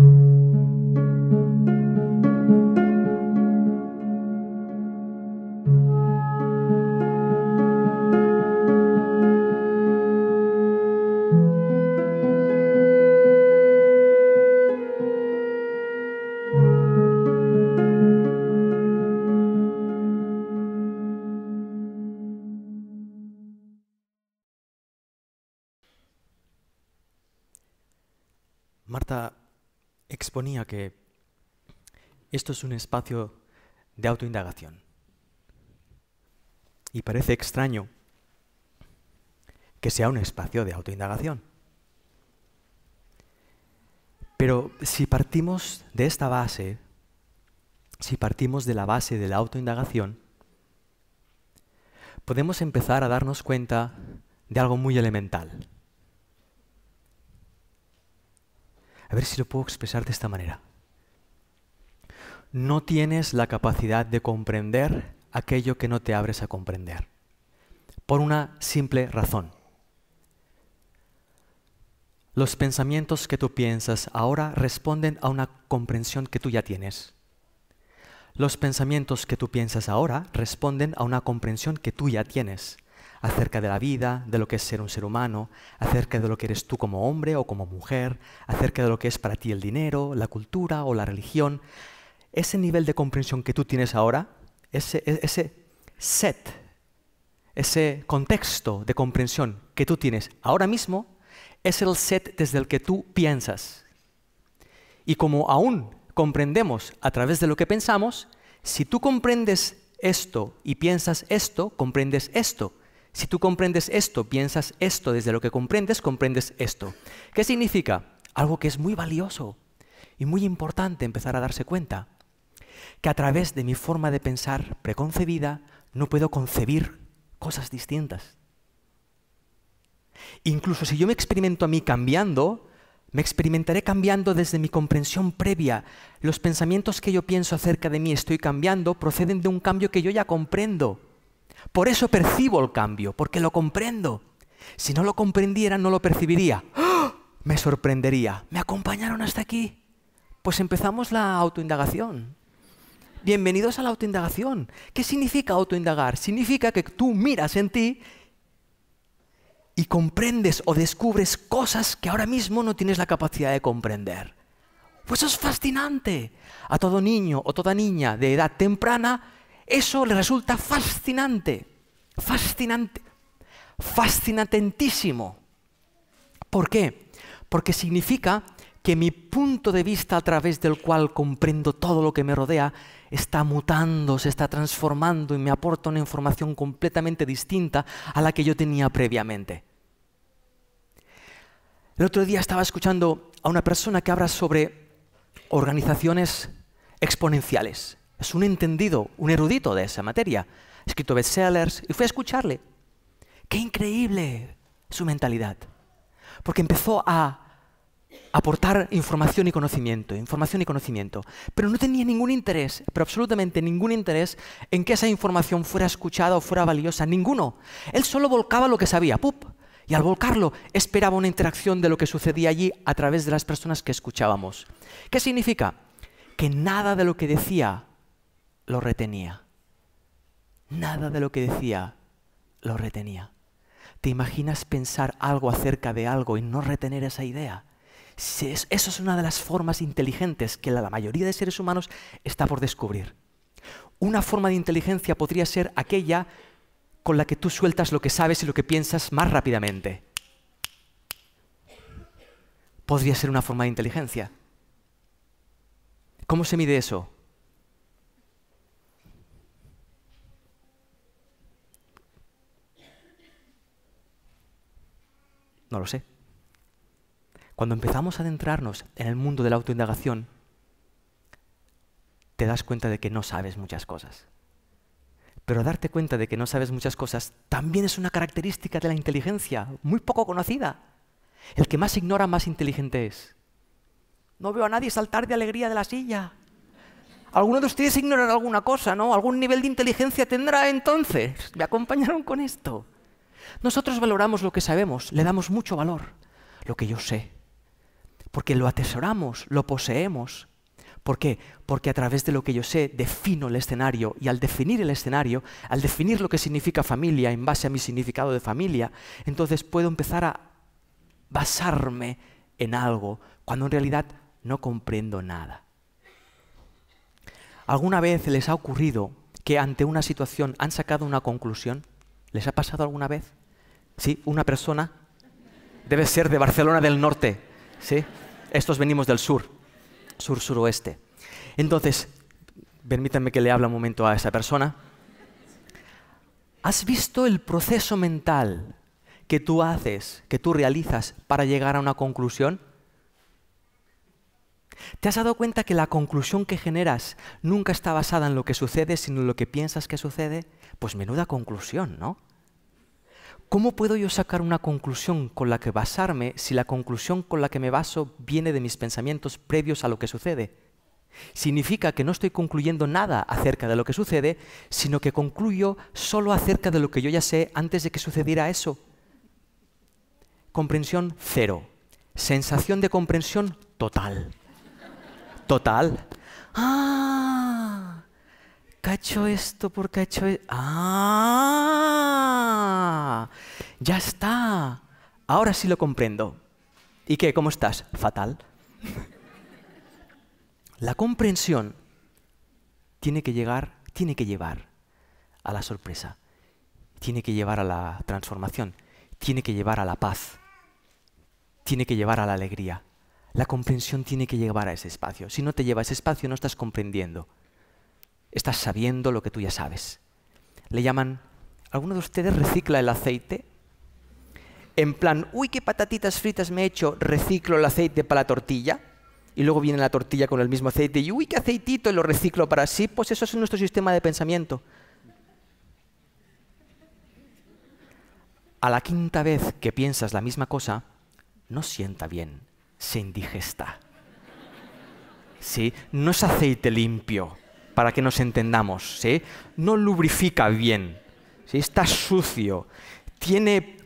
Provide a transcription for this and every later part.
Thank you. que esto es un espacio de autoindagación. Y parece extraño que sea un espacio de autoindagación. Pero si partimos de esta base, si partimos de la base de la autoindagación, podemos empezar a darnos cuenta de algo muy elemental. A ver si lo puedo expresar de esta manera. No tienes la capacidad de comprender aquello que no te abres a comprender. Por una simple razón. Los pensamientos que tú piensas ahora responden a una comprensión que tú ya tienes. Los pensamientos que tú piensas ahora responden a una comprensión que tú ya tienes acerca de la vida, de lo que es ser un ser humano, acerca de lo que eres tú como hombre o como mujer, acerca de lo que es para ti el dinero, la cultura o la religión. Ese nivel de comprensión que tú tienes ahora, ese, e, ese set, ese contexto de comprensión que tú tienes ahora mismo, es el set desde el que tú piensas. Y como aún comprendemos a través de lo que pensamos, si tú comprendes esto y piensas esto, comprendes esto. Si tú comprendes esto, piensas esto, desde lo que comprendes, comprendes esto. ¿Qué significa? Algo que es muy valioso y muy importante empezar a darse cuenta. Que a través de mi forma de pensar preconcebida no puedo concebir cosas distintas. Incluso si yo me experimento a mí cambiando, me experimentaré cambiando desde mi comprensión previa. Los pensamientos que yo pienso acerca de mí estoy cambiando proceden de un cambio que yo ya comprendo. Por eso percibo el cambio, porque lo comprendo. Si no lo comprendiera, no lo percibiría. ¡Ah! Me sorprendería. ¿Me acompañaron hasta aquí? Pues empezamos la autoindagación. Bienvenidos a la autoindagación. ¿Qué significa autoindagar? Significa que tú miras en ti y comprendes o descubres cosas que ahora mismo no tienes la capacidad de comprender. Pues eso es fascinante. A todo niño o toda niña de edad temprana eso le resulta fascinante, fascinante, fascinantísimo. ¿Por qué? Porque significa que mi punto de vista a través del cual comprendo todo lo que me rodea está mutando, se está transformando y me aporta una información completamente distinta a la que yo tenía previamente. El otro día estaba escuchando a una persona que habla sobre organizaciones exponenciales es un entendido, un erudito de esa materia. escrito bestsellers y fui a escucharle. ¡Qué increíble su mentalidad! Porque empezó a aportar información y conocimiento, información y conocimiento, pero no tenía ningún interés, pero absolutamente ningún interés en que esa información fuera escuchada o fuera valiosa, ninguno. Él solo volcaba lo que sabía, ¡pup! Y al volcarlo esperaba una interacción de lo que sucedía allí a través de las personas que escuchábamos. ¿Qué significa? Que nada de lo que decía lo retenía. Nada de lo que decía lo retenía. ¿Te imaginas pensar algo acerca de algo y no retener esa idea? eso es una de las formas inteligentes que la mayoría de seres humanos está por descubrir. Una forma de inteligencia podría ser aquella con la que tú sueltas lo que sabes y lo que piensas más rápidamente. Podría ser una forma de inteligencia. ¿Cómo se mide eso? No lo sé. Cuando empezamos a adentrarnos en el mundo de la autoindagación, te das cuenta de que no sabes muchas cosas. Pero darte cuenta de que no sabes muchas cosas también es una característica de la inteligencia, muy poco conocida. El que más ignora, más inteligente es. No veo a nadie saltar de alegría de la silla. Alguno de ustedes ignorará alguna cosa, ¿no? Algún nivel de inteligencia tendrá entonces. Me acompañaron con esto. Nosotros valoramos lo que sabemos, le damos mucho valor, lo que yo sé, porque lo atesoramos, lo poseemos. ¿Por qué? Porque a través de lo que yo sé defino el escenario y al definir el escenario, al definir lo que significa familia en base a mi significado de familia, entonces puedo empezar a basarme en algo cuando en realidad no comprendo nada. ¿Alguna vez les ha ocurrido que ante una situación han sacado una conclusión? ¿Les ha pasado alguna vez? ¿sí? Una persona debe ser de Barcelona del Norte, ¿sí? Estos venimos del sur, sur-suroeste. Entonces, permítanme que le hable un momento a esa persona. ¿Has visto el proceso mental que tú haces, que tú realizas para llegar a una conclusión? ¿Te has dado cuenta que la conclusión que generas nunca está basada en lo que sucede, sino en lo que piensas que sucede? Pues menuda conclusión, ¿no? ¿cómo puedo yo sacar una conclusión con la que basarme si la conclusión con la que me baso viene de mis pensamientos previos a lo que sucede? Significa que no estoy concluyendo nada acerca de lo que sucede, sino que concluyo solo acerca de lo que yo ya sé antes de que sucediera eso. Comprensión cero. Sensación de comprensión total. Total. ¡Ah! cacho esto por cacho esto. ¡Ah! Ya está. Ahora sí lo comprendo. ¿Y qué? ¿Cómo estás? Fatal. La comprensión tiene que llegar, tiene que llevar a la sorpresa, tiene que llevar a la transformación, tiene que llevar a la paz, tiene que llevar a la alegría. La comprensión tiene que llevar a ese espacio. Si no te lleva a ese espacio, no estás comprendiendo estás sabiendo lo que tú ya sabes. Le llaman, ¿alguno de ustedes recicla el aceite? En plan, uy, qué patatitas fritas me he hecho, reciclo el aceite para la tortilla. Y luego viene la tortilla con el mismo aceite y, uy, qué aceitito, y lo reciclo para sí. Pues eso es nuestro sistema de pensamiento. A la quinta vez que piensas la misma cosa, no sienta bien, se indigesta. ¿Sí? No es aceite limpio para que nos entendamos, ¿sí? No lubrifica bien, ¿sí? Está sucio, tiene,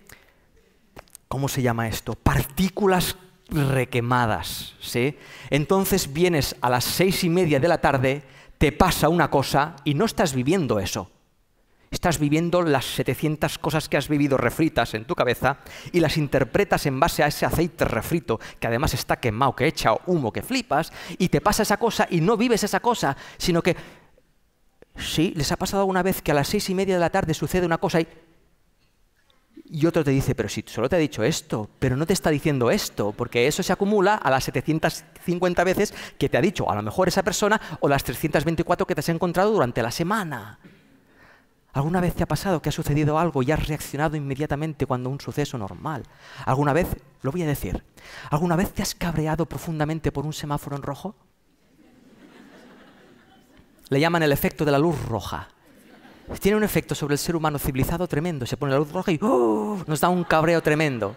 ¿cómo se llama esto? Partículas requemadas, Entonces vienes a las seis y media de la tarde, te pasa una cosa y no estás viviendo eso. Estás viviendo las 700 cosas que has vivido refritas en tu cabeza y las interpretas en base a ese aceite refrito que además está quemado, que echa humo, que flipas, y te pasa esa cosa y no vives esa cosa, sino que... Sí, les ha pasado alguna vez que a las seis y media de la tarde sucede una cosa y y otro te dice, pero si solo te ha dicho esto, pero no te está diciendo esto, porque eso se acumula a las 750 veces que te ha dicho a lo mejor esa persona o las 324 que te has encontrado durante la semana. ¿Alguna vez te ha pasado que ha sucedido algo y has reaccionado inmediatamente cuando un suceso normal? ¿Alguna vez, lo voy a decir, ¿alguna vez te has cabreado profundamente por un semáforo en rojo? Le llaman el efecto de la luz roja. Tiene un efecto sobre el ser humano civilizado tremendo. Se pone la luz roja y ¡oh! nos da un cabreo tremendo.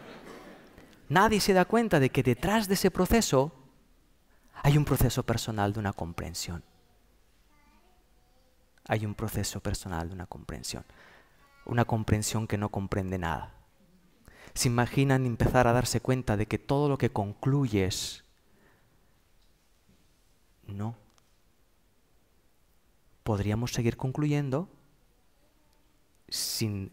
Nadie se da cuenta de que detrás de ese proceso hay un proceso personal de una comprensión hay un proceso personal de una comprensión. Una comprensión que no comprende nada. ¿Se imaginan empezar a darse cuenta de que todo lo que concluyes no? Podríamos seguir concluyendo sin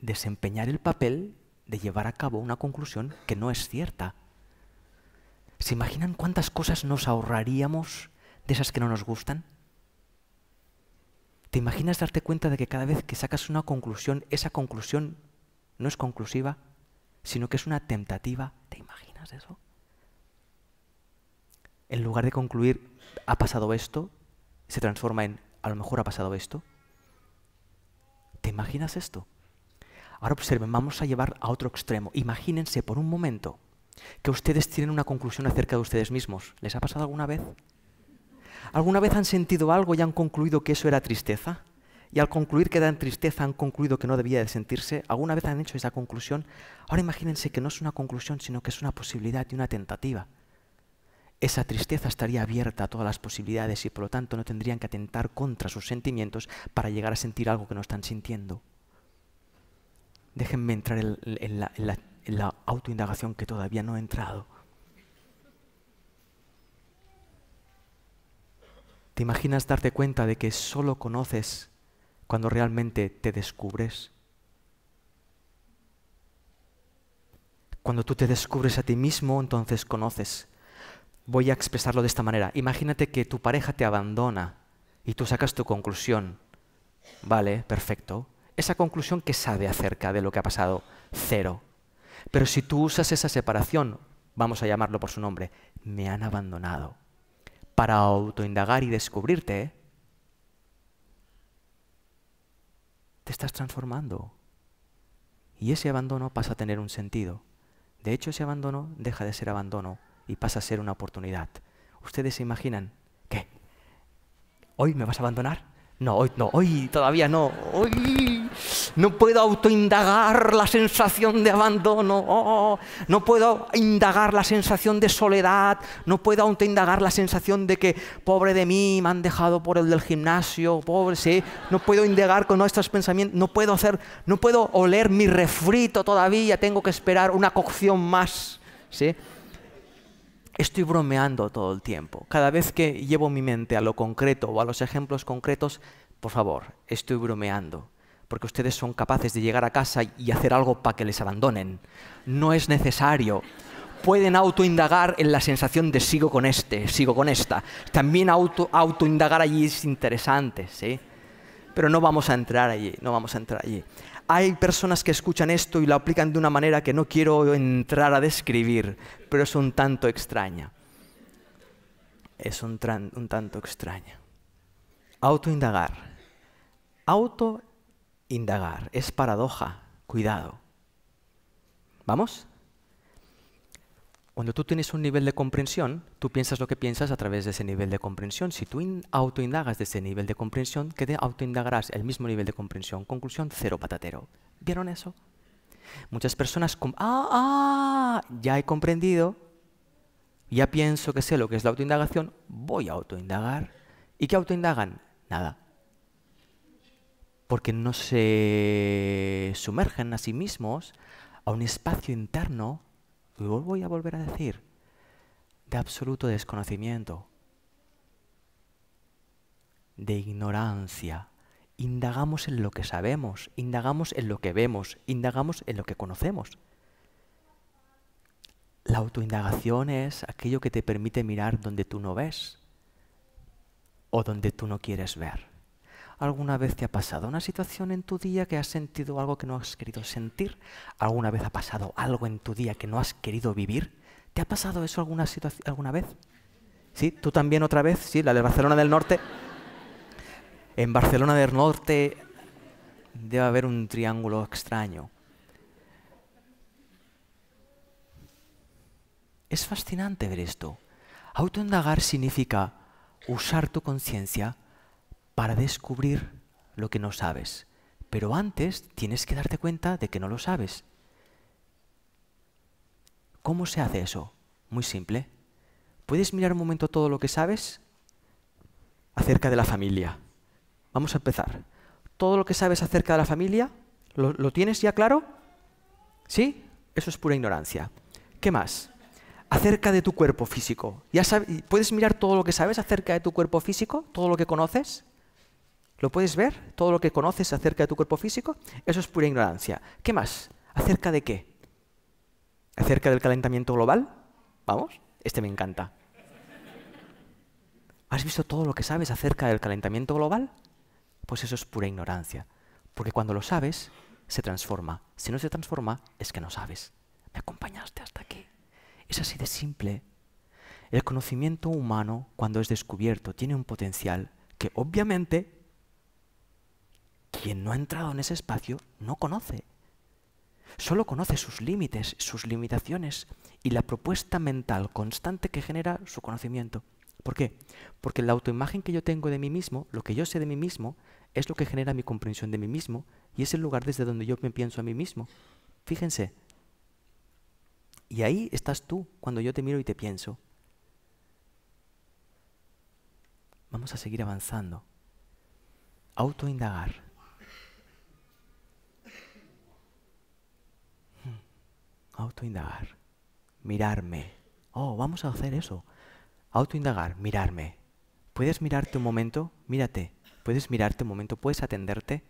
desempeñar el papel de llevar a cabo una conclusión que no es cierta. ¿Se imaginan cuántas cosas nos ahorraríamos de esas que no nos gustan? ¿Te imaginas darte cuenta de que cada vez que sacas una conclusión, esa conclusión no es conclusiva, sino que es una tentativa? ¿Te imaginas eso? En lugar de concluir, ha pasado esto, se transforma en, a lo mejor ha pasado esto. ¿Te imaginas esto? Ahora observen, vamos a llevar a otro extremo. Imagínense por un momento que ustedes tienen una conclusión acerca de ustedes mismos. ¿Les ha pasado alguna vez? ¿Alguna vez han sentido algo y han concluido que eso era tristeza? Y al concluir que dan tristeza han concluido que no debía de sentirse. ¿Alguna vez han hecho esa conclusión? Ahora imagínense que no es una conclusión, sino que es una posibilidad y una tentativa. Esa tristeza estaría abierta a todas las posibilidades y por lo tanto no tendrían que atentar contra sus sentimientos para llegar a sentir algo que no están sintiendo. Déjenme entrar en la, en la autoindagación que todavía no he entrado. ¿Te imaginas darte cuenta de que solo conoces cuando realmente te descubres? Cuando tú te descubres a ti mismo, entonces conoces. Voy a expresarlo de esta manera. Imagínate que tu pareja te abandona y tú sacas tu conclusión. Vale, perfecto. Esa conclusión que sabe acerca de lo que ha pasado, cero. Pero si tú usas esa separación, vamos a llamarlo por su nombre, me han abandonado para autoindagar y descubrirte, te estás transformando. Y ese abandono pasa a tener un sentido. De hecho, ese abandono deja de ser abandono y pasa a ser una oportunidad. ¿Ustedes se imaginan qué? ¿Hoy me vas a abandonar? No, hoy no, hoy todavía no. Hoy no puedo autoindagar la sensación de abandono, no puedo indagar la sensación de soledad, no puedo autoindagar la sensación de que pobre de mí, me han dejado por el del gimnasio, pobre, sí, no puedo indagar con nuestros pensamientos, no puedo hacer, no puedo oler mi refrito todavía, tengo que esperar una cocción más, ¿sí? Estoy bromeando todo el tiempo. Cada vez que llevo mi mente a lo concreto o a los ejemplos concretos, por favor, estoy bromeando porque ustedes son capaces de llegar a casa y hacer algo para que les abandonen. No es necesario. Pueden autoindagar en la sensación de sigo con este, sigo con esta. También auto, autoindagar allí es interesante, ¿sí? Pero no vamos a entrar allí, no vamos a entrar allí. Hay personas que escuchan esto y lo aplican de una manera que no quiero entrar a describir, pero es un tanto extraña. Es un, un tanto extraña. Autoindagar. Auto indagar. Es paradoja. Cuidado. ¿Vamos? Cuando tú tienes un nivel de comprensión, tú piensas lo que piensas a través de ese nivel de comprensión. Si tú autoindagas de ese nivel de comprensión, que autoindagarás el mismo nivel de comprensión. Conclusión, cero patatero. ¿Vieron eso? Muchas personas, ah, ah, ya he comprendido, ya pienso que sé lo que es la autoindagación, voy a autoindagar. ¿Y qué autoindagan? Nada porque no se sumergen a sí mismos a un espacio interno, lo voy a volver a decir, de absoluto desconocimiento, de ignorancia. Indagamos en lo que sabemos, indagamos en lo que vemos, indagamos en lo que conocemos. La autoindagación es aquello que te permite mirar donde tú no ves o donde tú no quieres ver alguna vez te ha pasado una situación en tu día que has sentido algo que no has querido sentir? ¿Alguna vez ha pasado algo en tu día que no has querido vivir? ¿Te ha pasado eso alguna, alguna vez? ¿Sí? ¿Tú también otra vez? Sí, la de Barcelona del Norte. En Barcelona del Norte debe haber un triángulo extraño. Es fascinante ver esto. Autoindagar significa usar tu conciencia para descubrir lo que no sabes. Pero antes tienes que darte cuenta de que no lo sabes. ¿Cómo se hace eso? Muy simple. ¿Puedes mirar un momento todo lo que sabes acerca de la familia? Vamos a empezar. ¿Todo lo que sabes acerca de la familia? ¿Lo, tienes ya claro? ¿Sí? Eso es pura ignorancia. ¿Qué más? Acerca de tu cuerpo físico. ¿Ya ¿Puedes mirar todo lo que sabes acerca de tu cuerpo físico? ¿Todo lo que conoces? ¿Lo puedes ver? Todo lo que conoces acerca de tu cuerpo físico, eso es pura ignorancia. ¿Qué más? ¿Acerca de qué? ¿Acerca del calentamiento global? Vamos, este me encanta. ¿Has visto todo lo que sabes acerca del calentamiento global? Pues eso es pura ignorancia. Porque cuando lo sabes, se transforma. Si no se transforma, es que no sabes. Me acompañaste hasta aquí. Es así de simple. El conocimiento humano, cuando es descubierto, tiene un potencial que obviamente quien no ha entrado en ese espacio no conoce. Solo conoce sus límites, sus limitaciones y la propuesta mental constante que genera su conocimiento. ¿Por qué? Porque la autoimagen que yo tengo de mí mismo, lo que yo sé de mí mismo, es lo que genera mi comprensión de mí mismo y es el lugar desde donde yo me pienso a mí mismo. Fíjense. Y ahí estás tú cuando yo te miro y te pienso. Vamos a seguir avanzando. Autoindagar. autoindagar, mirarme. Oh, vamos a hacer eso. Autoindagar, mirarme. ¿Puedes mirarte un momento? Mírate. ¿Puedes mirarte un momento? ¿Puedes atenderte?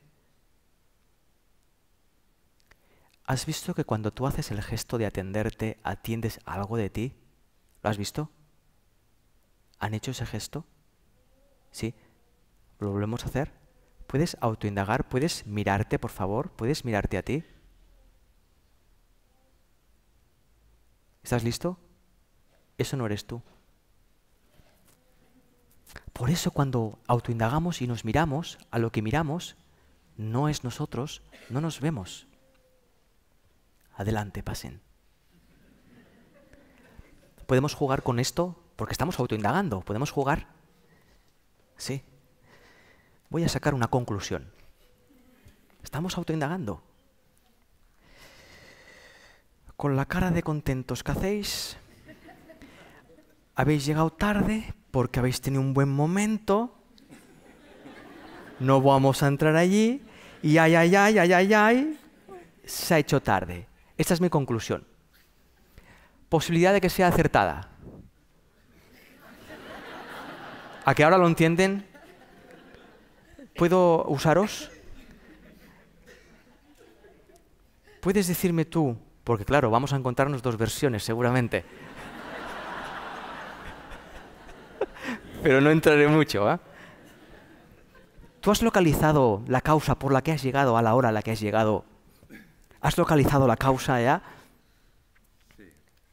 ¿Has visto que cuando tú haces el gesto de atenderte, atiendes algo de ti? ¿Lo has visto? ¿Han hecho ese gesto? ¿Sí? ¿Lo volvemos a hacer? ¿Puedes autoindagar? ¿Puedes mirarte, por favor? ¿Puedes mirarte a ti? ¿Estás listo? Eso no eres tú. Por eso cuando autoindagamos y nos miramos a lo que miramos, no es nosotros, no nos vemos. Adelante, pasen. Podemos jugar con esto porque estamos autoindagando. Podemos jugar. Sí. Voy a sacar una conclusión. Estamos autoindagando con la cara de contentos que hacéis. Habéis llegado tarde porque habéis tenido un buen momento. No vamos a entrar allí. Y ay, ay, ay, ay, ay, ay. Se ha hecho tarde. Esta es mi conclusión. Posibilidad de que sea acertada. ¿A que ahora lo entienden? ¿Puedo usaros? ¿Puedes decirme tú porque claro, vamos a encontrarnos dos versiones seguramente. Pero no entraré mucho. ¿eh? ¿Tú has localizado la causa por la que has llegado a la hora a la que has llegado? ¿Has localizado la causa ya? Sí.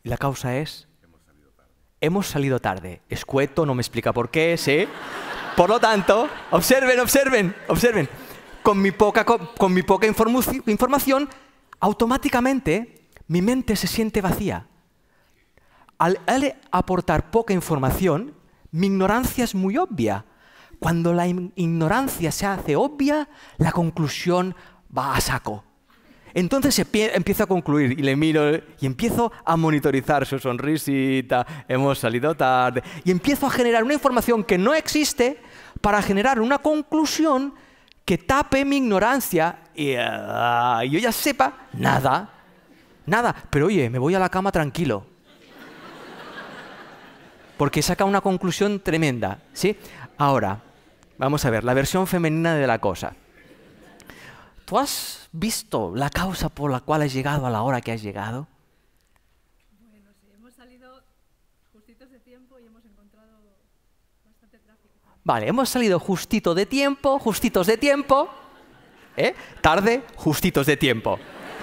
Y la causa es... Hemos salido tarde. Hemos salido tarde. Escueto, no me explica por qué, sí. Por lo tanto, observen, observen, observen. Con mi poca, con mi poca información, automáticamente mi mente se siente vacía. Al, aportar poca información, mi ignorancia es muy obvia. Cuando la ignorancia se hace obvia, la conclusión va a saco. Entonces empiezo a concluir y le miro y empiezo a monitorizar su sonrisita, hemos salido tarde, y empiezo a generar una información que no existe para generar una conclusión que tape mi ignorancia y ah, yo ya sepa nada Nada, pero oye, me voy a la cama tranquilo. Porque saca una conclusión tremenda, ¿sí? Ahora, vamos a ver, la versión femenina de la cosa. ¿Tú has visto la causa por la cual has llegado a la hora que has llegado? Bueno, sí, hemos salido justitos de tiempo y hemos encontrado bastante tráfico. Vale, hemos salido justito de tiempo, justitos de tiempo, ¿eh? Tarde, justitos de tiempo.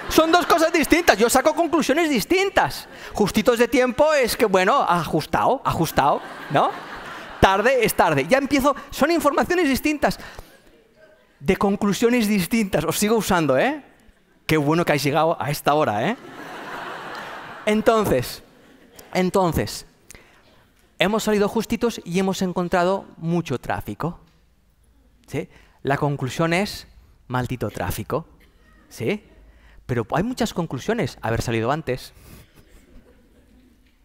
Son dos cosas distintas, yo saco conclusiones distintas. Justitos de tiempo es que, bueno, ajustado, ajustado, ¿no? Tarde es tarde. Ya empiezo, son informaciones distintas, de conclusiones distintas. Os sigo usando, ¿eh? Qué bueno que hayáis llegado a esta hora, ¿eh? Entonces, entonces, hemos salido justitos y hemos encontrado mucho tráfico. ¿Sí? La conclusión es, maldito tráfico. ¿Sí? Pero hay muchas conclusiones. Haber salido antes.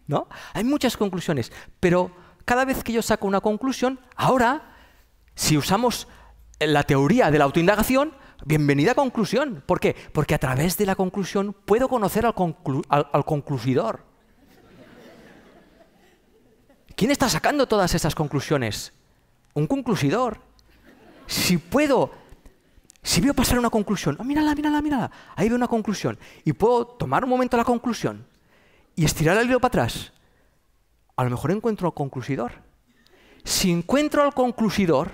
¿No? Hay muchas conclusiones. Pero cada vez que yo saco una conclusión, ahora, si usamos la teoría de la autoindagación, bienvenida a conclusión. ¿Por qué? Porque a través de la conclusión puedo conocer al, conclusidor. ¿Quién está sacando todas esas conclusiones? Un conclusidor. Si puedo si veo pasar una conclusión, oh, mírala, mírala, mírala, ahí veo una conclusión, y puedo tomar un momento la conclusión y estirar el hilo para atrás, a lo mejor encuentro al conclusidor. Si encuentro al conclusidor,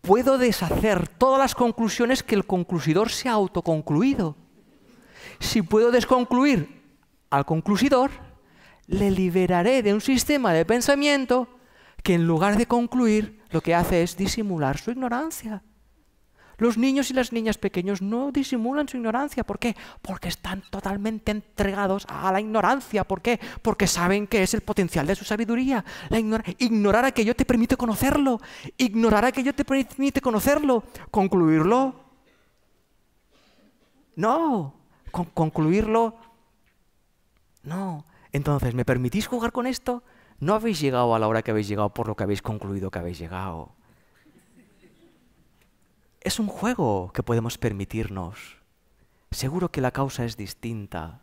puedo deshacer todas las conclusiones que el conclusidor se ha autoconcluido. Si puedo desconcluir al conclusidor, le liberaré de un sistema de pensamiento que en lugar de concluir, lo que hace es disimular su ignorancia. Los niños y las niñas pequeños no disimulan su ignorancia. ¿Por qué? Porque están totalmente entregados a la ignorancia. ¿Por qué? Porque saben que es el potencial de su sabiduría. Ignorar a que yo te permite conocerlo. Ignorar yo te permite conocerlo. Concluirlo. No. concluirlo. No. Entonces, ¿me permitís jugar con esto? No habéis llegado a la hora que habéis llegado por lo que habéis concluido que habéis llegado. Es un juego que podemos permitirnos. Seguro que la causa es distinta.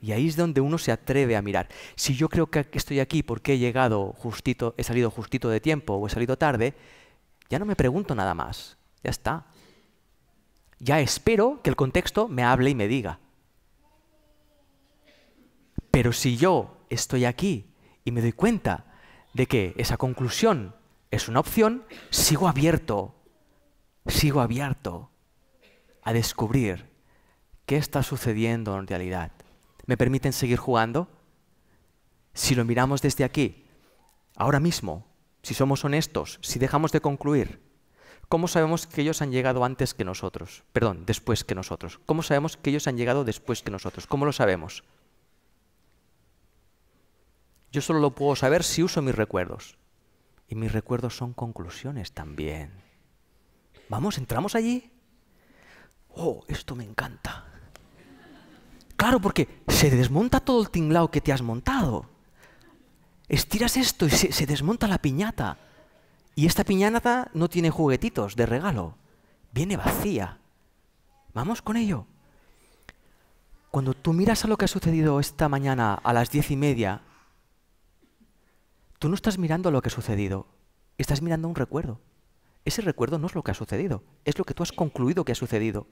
Y ahí es donde uno se atreve a mirar. Si yo creo que estoy aquí porque he llegado justito, he salido justito de tiempo o he salido tarde, ya no me pregunto nada más. Ya está. Ya espero que el contexto me hable y me diga. Pero si yo estoy aquí y me doy cuenta de que esa conclusión es una opción, sigo abierto sigo abierto a descubrir qué está sucediendo en realidad. ¿Me permiten seguir jugando? Si lo miramos desde aquí, ahora mismo, si somos honestos, si dejamos de concluir, ¿cómo sabemos que ellos han llegado antes que nosotros? Perdón, después que nosotros. ¿Cómo sabemos que ellos han llegado después que nosotros? ¿Cómo lo sabemos? Yo solo lo puedo saber si uso mis recuerdos. Y mis recuerdos son conclusiones también. Vamos, entramos allí. Oh, esto me encanta. Claro, porque se desmonta todo el tinglao que te has montado. Estiras esto y se, desmonta la piñata. Y esta piñata no tiene juguetitos de regalo. Viene vacía. Vamos con ello. Cuando tú miras a lo que ha sucedido esta mañana a las diez y media, tú no estás mirando a lo que ha sucedido, estás mirando un recuerdo. Ese recuerdo no es lo que ha sucedido, es lo que tú has concluido que ha sucedido.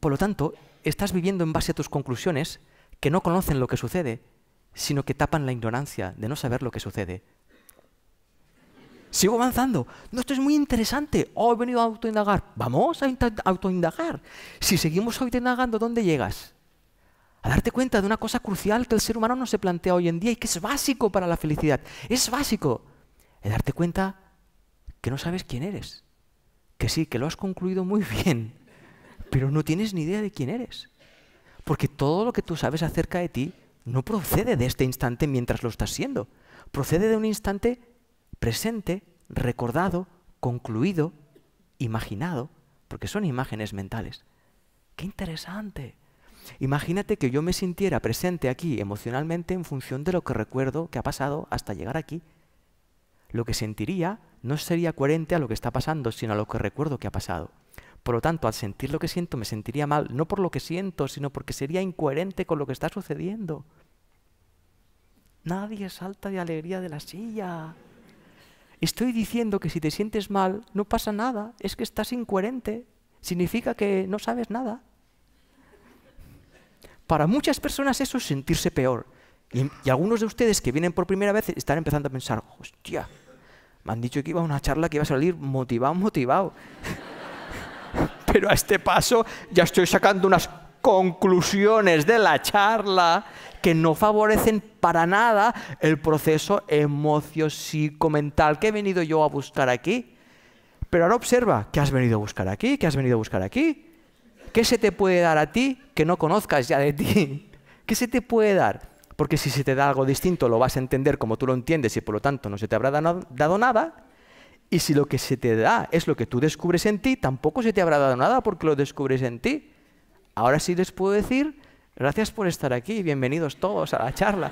Por lo tanto, estás viviendo en base a tus conclusiones que no conocen lo que sucede, sino que tapan la ignorancia de no saber lo que sucede. Sigo avanzando. No, esto es muy interesante. Oh, he venido a autoindagar. Vamos a autoindagar. Si seguimos autoindagando, ¿dónde llegas? A darte cuenta de una cosa crucial que el ser humano no se plantea hoy en día y que es básico para la felicidad. Es básico. El darte cuenta que no sabes quién eres. Que sí, que lo has concluido muy bien, pero no tienes ni idea de quién eres. Porque todo lo que tú sabes acerca de ti no procede de este instante mientras lo estás siendo. Procede de un instante presente, recordado, concluido, imaginado, porque son imágenes mentales. ¡Qué interesante! Imagínate que yo me sintiera presente aquí emocionalmente en función de lo que recuerdo que ha pasado hasta llegar aquí lo que sentiría no sería coherente a lo que está pasando, sino a lo que recuerdo que ha pasado. Por lo tanto, al sentir lo que siento, me sentiría mal, no por lo que siento, sino porque sería incoherente con lo que está sucediendo. Nadie salta de alegría de la silla. Estoy diciendo que si te sientes mal, no pasa nada, es que estás incoherente, significa que no sabes nada. Para muchas personas eso es sentirse peor. Y, algunos de ustedes que vienen por primera vez están empezando a pensar, hostia, me han dicho que iba a una charla que iba a salir motivado, motivado. Pero a este paso ya estoy sacando unas conclusiones de la charla que no favorecen para nada el proceso emocio mental que he venido yo a buscar aquí. Pero ahora observa, ¿qué has venido a buscar aquí? ¿Qué has venido a buscar aquí? ¿Qué se te puede dar a ti que no conozcas ya de ti? ¿Qué se te puede dar? porque si se te da algo distinto lo vas a entender como tú lo entiendes y por lo tanto no se te habrá dado nada, y si lo que se te da es lo que tú descubres en ti, tampoco se te habrá dado nada porque lo descubres en ti. Ahora sí les puedo decir, gracias por estar aquí, bienvenidos todos a la charla.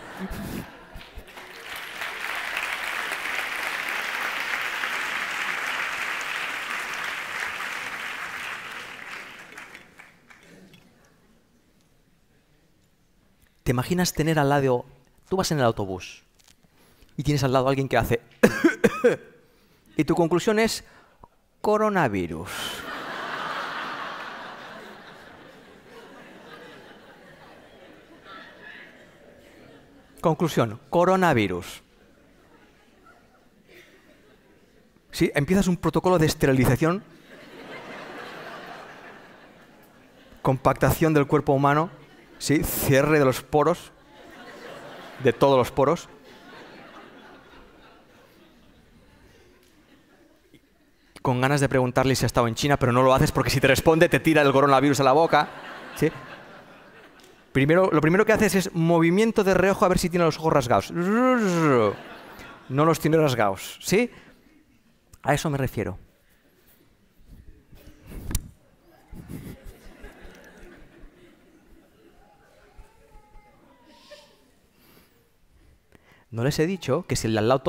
¿Te imaginas tener al lado, tú vas en el autobús y tienes al lado a alguien que hace... y tu conclusión es coronavirus. Conclusión, coronavirus. Sí, empiezas un protocolo de esterilización, compactación del cuerpo humano ¿sí? Cierre de los poros, de todos los poros. Con ganas de preguntarle si ha estado en China, pero no lo haces porque si te responde te tira el coronavirus a la boca. ¿sí? Primero, lo primero que haces es movimiento de reojo a ver si tiene los ojos rasgados. No los tiene rasgados, ¿sí? A eso me refiero. No les he dicho que si el de al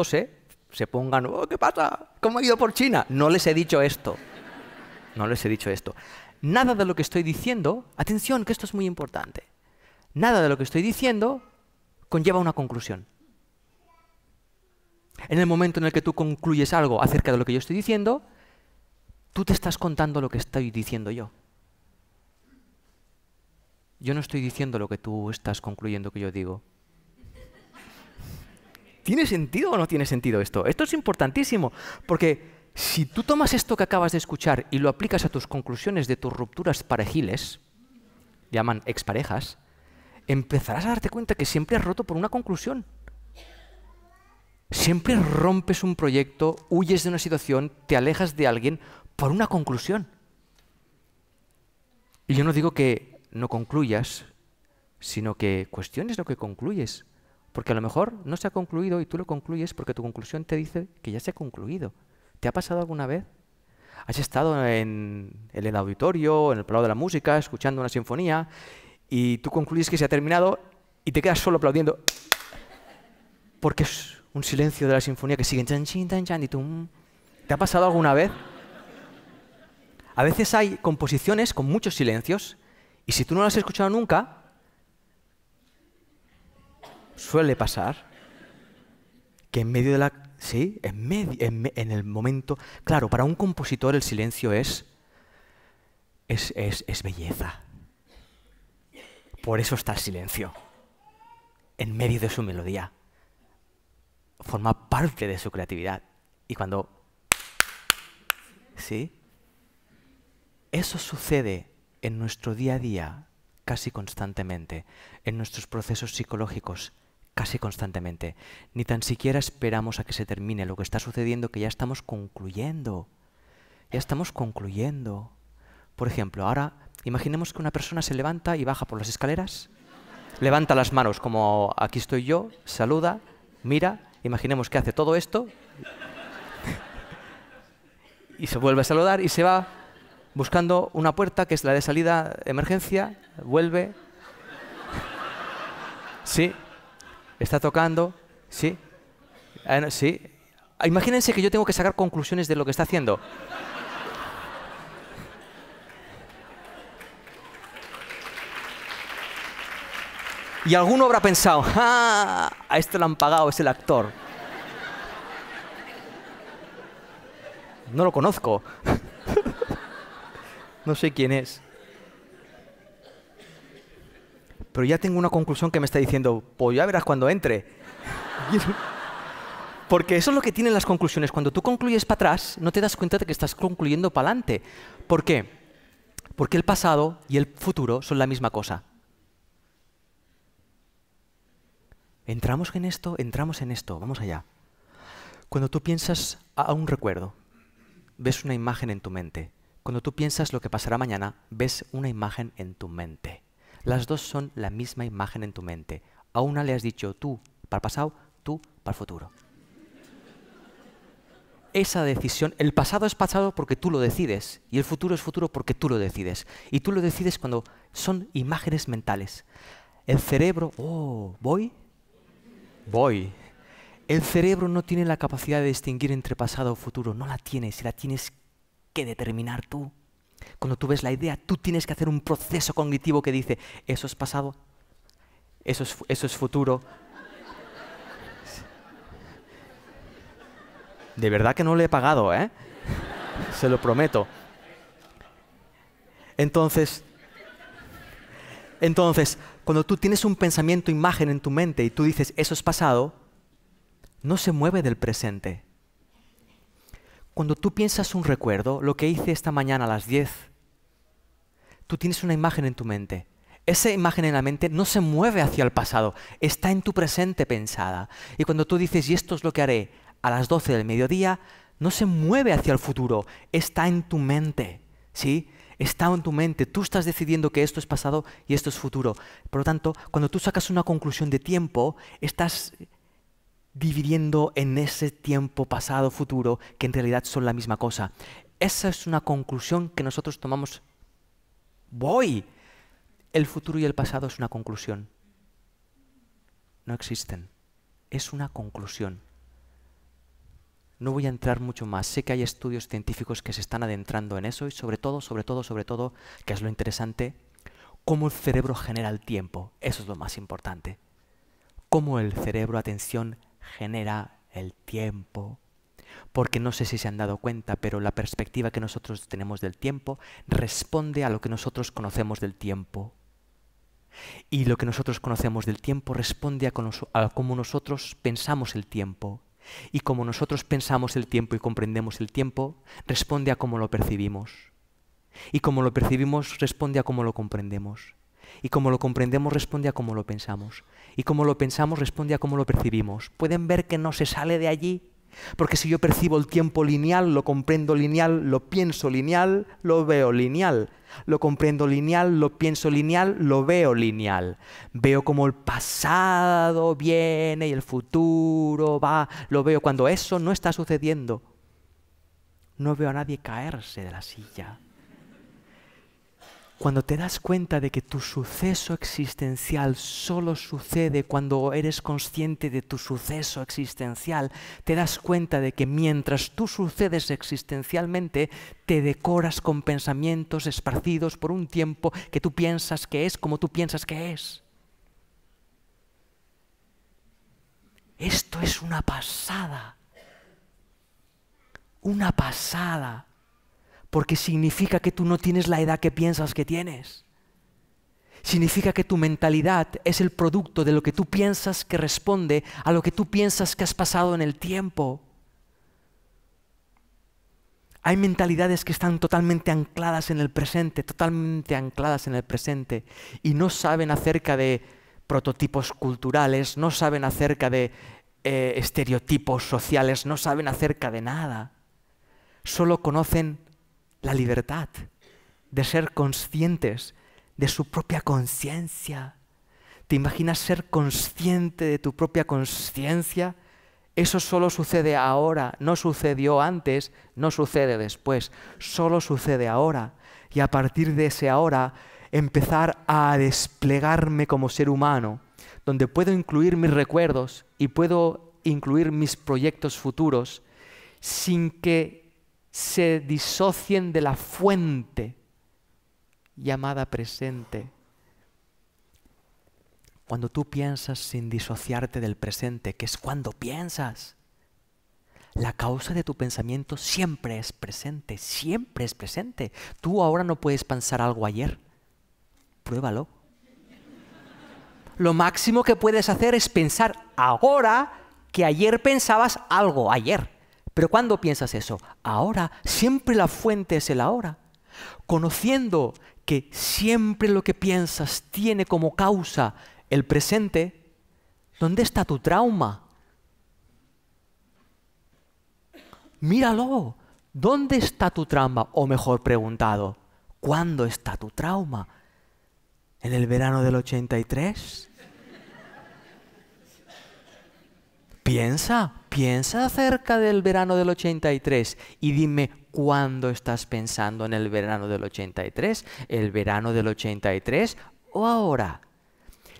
se pongan, oh, ¿qué pasa? ¿Cómo he ido por China? No les he dicho esto. No les he dicho esto. Nada de lo que estoy diciendo, atención, que esto es muy importante. Nada de lo que estoy diciendo conlleva una conclusión. En el momento en el que tú concluyes algo acerca de lo que yo estoy diciendo, tú te estás contando lo que estoy diciendo yo. Yo no estoy diciendo lo que tú estás concluyendo que yo digo. ¿Tiene sentido o no tiene sentido esto? Esto es importantísimo, porque si tú tomas esto que acabas de escuchar y lo aplicas a tus conclusiones de tus rupturas parejiles, llaman exparejas, empezarás a darte cuenta que siempre has roto por una conclusión. Siempre rompes un proyecto, huyes de una situación, te alejas de alguien por una conclusión. Y yo no digo que no concluyas, sino que cuestiones lo que concluyes. Porque a lo mejor no se ha concluido y tú lo concluyes porque tu conclusión te dice que ya se ha concluido. ¿Te ha pasado alguna vez? ¿Has estado en, el auditorio, en el Palau de la Música, escuchando una sinfonía y tú concluyes que se ha terminado y te quedas solo aplaudiendo? Porque es un silencio de la sinfonía que sigue. ¿Te ha pasado alguna vez? A veces hay composiciones con muchos silencios y si tú no las has escuchado nunca, suele pasar que en medio de la... Sí, en, medio, en, el momento... Claro, para un compositor el silencio es, es, es belleza. Por eso está el silencio. En medio de su melodía. Forma parte de su creatividad. Y cuando... ¿Sí? Eso sucede en nuestro día a día casi constantemente, en nuestros procesos psicológicos, casi constantemente. Ni tan siquiera esperamos a que se termine lo que está sucediendo, que ya estamos concluyendo. Ya estamos concluyendo. Por ejemplo, ahora imaginemos que una persona se levanta y baja por las escaleras, levanta las manos como aquí estoy yo, saluda, mira, imaginemos que hace todo esto y se vuelve a saludar y se va buscando una puerta que es la de salida emergencia, vuelve. Sí, está tocando, ¿sí? Ah, ¿Sí? Ah, imagínense que yo tengo que sacar conclusiones de lo que está haciendo. Y alguno habrá pensado, ¡Ah! a este lo han pagado, es el actor. No lo conozco. no sé quién es. pero ya tengo una conclusión que me está diciendo, pues ya verás cuando entre. Porque eso es lo que tienen las conclusiones. Cuando tú concluyes para atrás, no te das cuenta de que estás concluyendo para adelante. ¿Por qué? Porque el pasado y el futuro son la misma cosa. Entramos en esto, entramos en esto, vamos allá. Cuando tú piensas a un recuerdo, ves una imagen en tu mente. Cuando tú piensas lo que pasará mañana, ves una imagen en tu mente. Las dos son la misma imagen en tu mente. A una le has dicho tú para el pasado, tú para el futuro. Esa decisión, el pasado es pasado porque tú lo decides y el futuro es futuro porque tú lo decides. Y tú lo decides cuando son imágenes mentales. El cerebro, oh, voy, voy. El cerebro no tiene la capacidad de distinguir entre pasado o futuro, no la tienes y la tienes que determinar tú. Cuando tú ves la idea, tú tienes que hacer un proceso cognitivo que dice, eso es pasado, eso es, futuro. De verdad que no le he pagado, ¿eh? Se lo prometo. Entonces, entonces, cuando tú tienes un pensamiento, imagen en tu mente y tú dices, eso es pasado, no se mueve del presente cuando tú piensas un recuerdo, lo que hice esta mañana a las 10, tú tienes una imagen en tu mente. Esa imagen en la mente no se mueve hacia el pasado, está en tu presente pensada. Y cuando tú dices, y esto es lo que haré a las 12 del mediodía, no se mueve hacia el futuro, está en tu mente. ¿Sí? Está en tu mente, tú estás decidiendo que esto es pasado y esto es futuro. Por lo tanto, cuando tú sacas una conclusión de tiempo, estás dividiendo en ese tiempo pasado, futuro, que en realidad son la misma cosa. Esa es una conclusión que nosotros tomamos. Voy. El futuro y el pasado es una conclusión. No existen. Es una conclusión. No voy a entrar mucho más. Sé que hay estudios científicos que se están adentrando en eso y sobre todo, sobre todo, sobre todo, que es lo interesante, cómo el cerebro genera el tiempo. Eso es lo más importante. Cómo el cerebro, atención, genera el tiempo. Porque no sé si se han dado cuenta, pero la perspectiva que nosotros tenemos del tiempo responde a lo que nosotros conocemos del tiempo. Y lo que nosotros conocemos del tiempo responde a, cómo nosotros pensamos el tiempo. Y como nosotros pensamos el tiempo y comprendemos el tiempo, responde a cómo lo percibimos. Y como lo percibimos, responde a cómo lo comprendemos. Y como lo comprendemos, responde a cómo lo pensamos. Y como lo pensamos responde a cómo lo percibimos. Pueden ver que no se sale de allí, porque si yo percibo el tiempo lineal, lo comprendo lineal, lo pienso lineal, lo veo lineal. Lo comprendo lineal, lo pienso lineal, lo veo lineal. Veo como el pasado viene y el futuro va, lo veo cuando eso no está sucediendo. No veo a nadie caerse de la silla. Cuando te das cuenta de que tu suceso existencial solo sucede cuando eres consciente de tu suceso existencial, te das cuenta de que mientras tú sucedes existencialmente, te decoras con pensamientos esparcidos por un tiempo que tú piensas que es como tú piensas que es. Esto es una pasada. Una pasada porque significa que tú no tienes la edad que piensas que tienes. Significa que tu mentalidad es el producto de lo que tú piensas que responde a lo que tú piensas que has pasado en el tiempo. Hay mentalidades que están totalmente ancladas en el presente, totalmente ancladas en el presente, y no saben acerca de prototipos culturales, no saben acerca de eh, estereotipos sociales, no saben acerca de nada. Solo conocen la libertad de ser conscientes de su propia conciencia. ¿Te imaginas ser consciente de tu propia conciencia? Eso solo sucede ahora, no sucedió antes, no sucede después, solo sucede ahora. Y a partir de ese ahora, empezar a desplegarme como ser humano, donde puedo incluir mis recuerdos y puedo incluir mis proyectos futuros sin que se disocien de la fuente llamada presente. Cuando tú piensas sin disociarte del presente, que es cuando piensas, la causa de tu pensamiento siempre es presente, siempre es presente. Tú ahora no puedes pensar algo ayer. Pruébalo. Lo máximo que puedes hacer es pensar ahora que ayer pensabas algo ayer. Pero ¿cuándo piensas eso? Ahora, siempre la fuente es el ahora. Conociendo que siempre lo que piensas tiene como causa el presente, ¿dónde está tu trauma? Míralo. ¿Dónde está tu trauma? O mejor preguntado, ¿cuándo está tu trauma? ¿En el verano del 83? Piensa, Piensa acerca del verano del 83 y dime cuándo estás pensando en el verano del 83, el verano del 83 o ahora.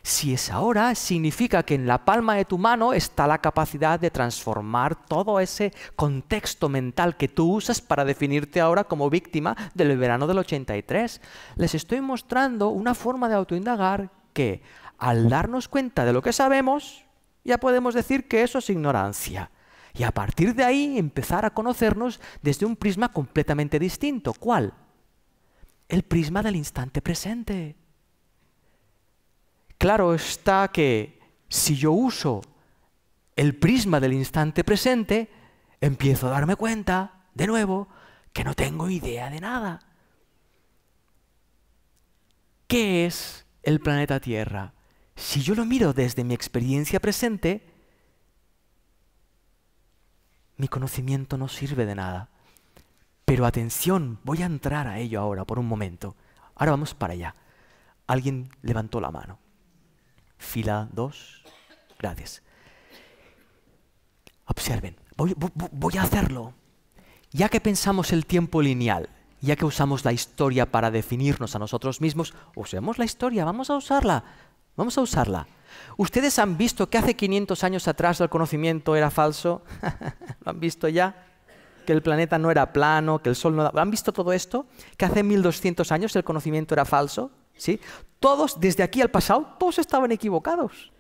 Si es ahora, significa que en la palma de tu mano está la capacidad de transformar todo ese contexto mental que tú usas para definirte ahora como víctima del verano del 83. Les estoy mostrando una forma de autoindagar que, al darnos cuenta de lo que sabemos, ya podemos decir que eso es ignorancia. Y a partir de ahí empezar a conocernos desde un prisma completamente distinto. ¿Cuál? El prisma del instante presente. Claro está que si yo uso el prisma del instante presente, empiezo a darme cuenta, de nuevo, que no tengo idea de nada. ¿Qué es el planeta Tierra? Si yo lo miro desde mi experiencia presente, mi conocimiento no sirve de nada. Pero atención, voy a entrar a ello ahora por un momento. Ahora vamos para allá. Alguien levantó la mano. Fila 2. Gracias. Observen. Voy, a hacerlo. Ya que pensamos el tiempo lineal, ya que usamos la historia para definirnos a nosotros mismos, usemos la historia, vamos a usarla. Vamos a usarla. ¿Ustedes han visto que hace 500 años atrás el conocimiento era falso? ¿Lo han visto ya? Que el planeta no era plano, que el sol no... ¿Han visto todo esto? Que hace 1200 años el conocimiento era falso. ¿Sí? Todos, desde aquí al pasado, todos estaban equivocados.